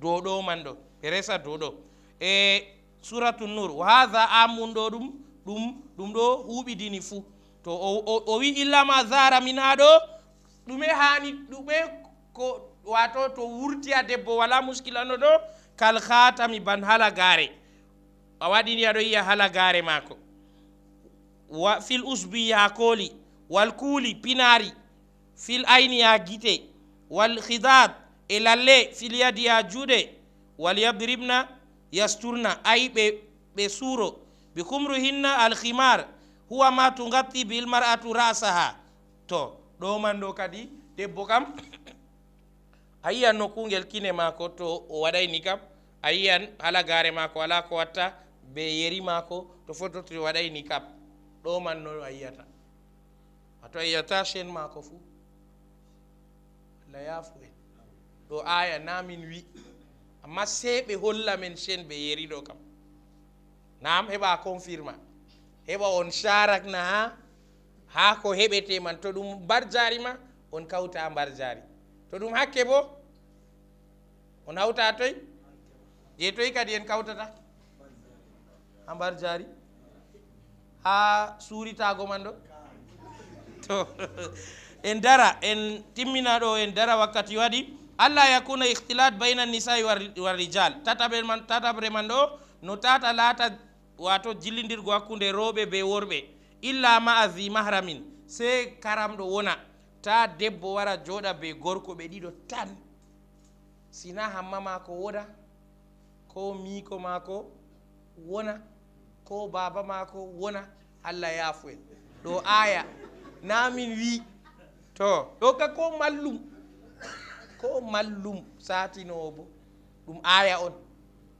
dow ɗo man ɗo ɓe resa dow ɗo e suratu nour wahaha amun ɗo ɗum ɗum ɗum ɗo huɓidini fuu to o wi illama zara minaɗo ɗume hani ɗuɓe ko wato to wurti a debbo wala muskilano ɗo kal hatami ban halagare a waɗini aɗo yiya halagare mako wa fil usbi ya kooli wal kuuli pinari fil ayni ya guite wal hidad e lalle fil yadi ya juuɗe wal yadribna yasturna ayi ɓe ɓe suuro bi kumru hinna alhimare huwa ma tugatti bil mar'atu rasaha to ɗo man ɗo kadi debbo kam a yiyan no kugel kine mako to o waɗayni kam a yiyan halagare mako ala ko watta be yeri mako to fototo waɗayni kam ɗo man no a yiyata ato a yiyata chen mako fu layafu en ɗo aya namin wi amma se ɓe hollamen chen ɓe yeriɗo kam nam heɓa confirme heɓa on sarak na ha ha ko heɓete man to ɗum mbar jari ma on kawta mbar jari to ɗum hakke bo on hawta toy je toy kadi en kawtata ha mbar jari ha suritago man ɗo to en dara en timmina ɗo en dara wakkati waɗi allah yakuna ihtilat bayna nisai war rijal tataɓre man ɗo no tata laata wato jillidirgo hakkude rewɓe be worɓe illa ma a vi mahramin sey karamɗo wona ta debbo wara joɗa be gorko ɓe ɗiɗo tan sina hamma mako wona ko miko mako wona ko baba mako wona allah yaafu en ɗo aya namin wi to ɗoka ko mallum ko mallum satinowo bo ɗum aya on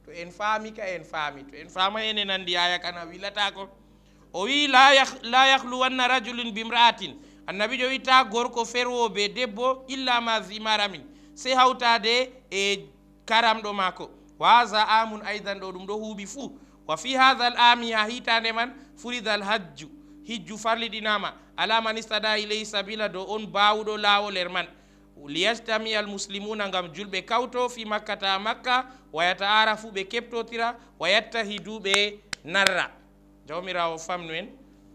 to en faami ka en faami to en faama en en anndi yaya kana wilata ko o wii la yahluwanna rajulin bimra'atin annabi jo wita gorko ferwo be debbo illa ma zimara min se hawtade e karamɗo maako wa haha amun aydan ɗo ɗum ɗo huuɓi fuu wa fi haha l ami ha hitande man furidal hajju hijju farliɗinama ala man istada ilayhi sabila do on baawuɗo laawoler man liyajtami almuslimuna ngam julɓe kawto fi makkata makka wayataarafu ɓe keɓtotira wayattahidu ɓe narra jawmirawo famnu en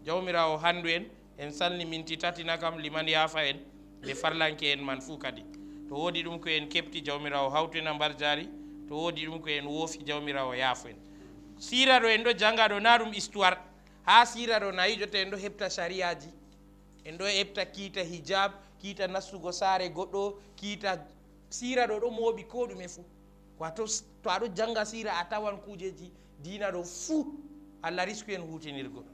jawmirawo handu en en salni minti tatina kam liman yaafa en ɓe farlanke en man fuu kadi to woodi ɗum ko en keɓti jawmirawo hawtena mbar jaari to woodi ɗum ko en woofi jawmirawo yaafo en sira ɗo en ɗo janga ɗo na ɗum histoire ha sira ɗo nayi jotta en ɗo heɓta sariyaji en ɗo heɓta kiita hijabe kiita nastugo saare goɗɗo kiita sira ɗo ɗo mooɓi ko ɗume fuu wato to aɗo janga sira a tawan kujeji dina ɗo fuu allah risque en hutinirgo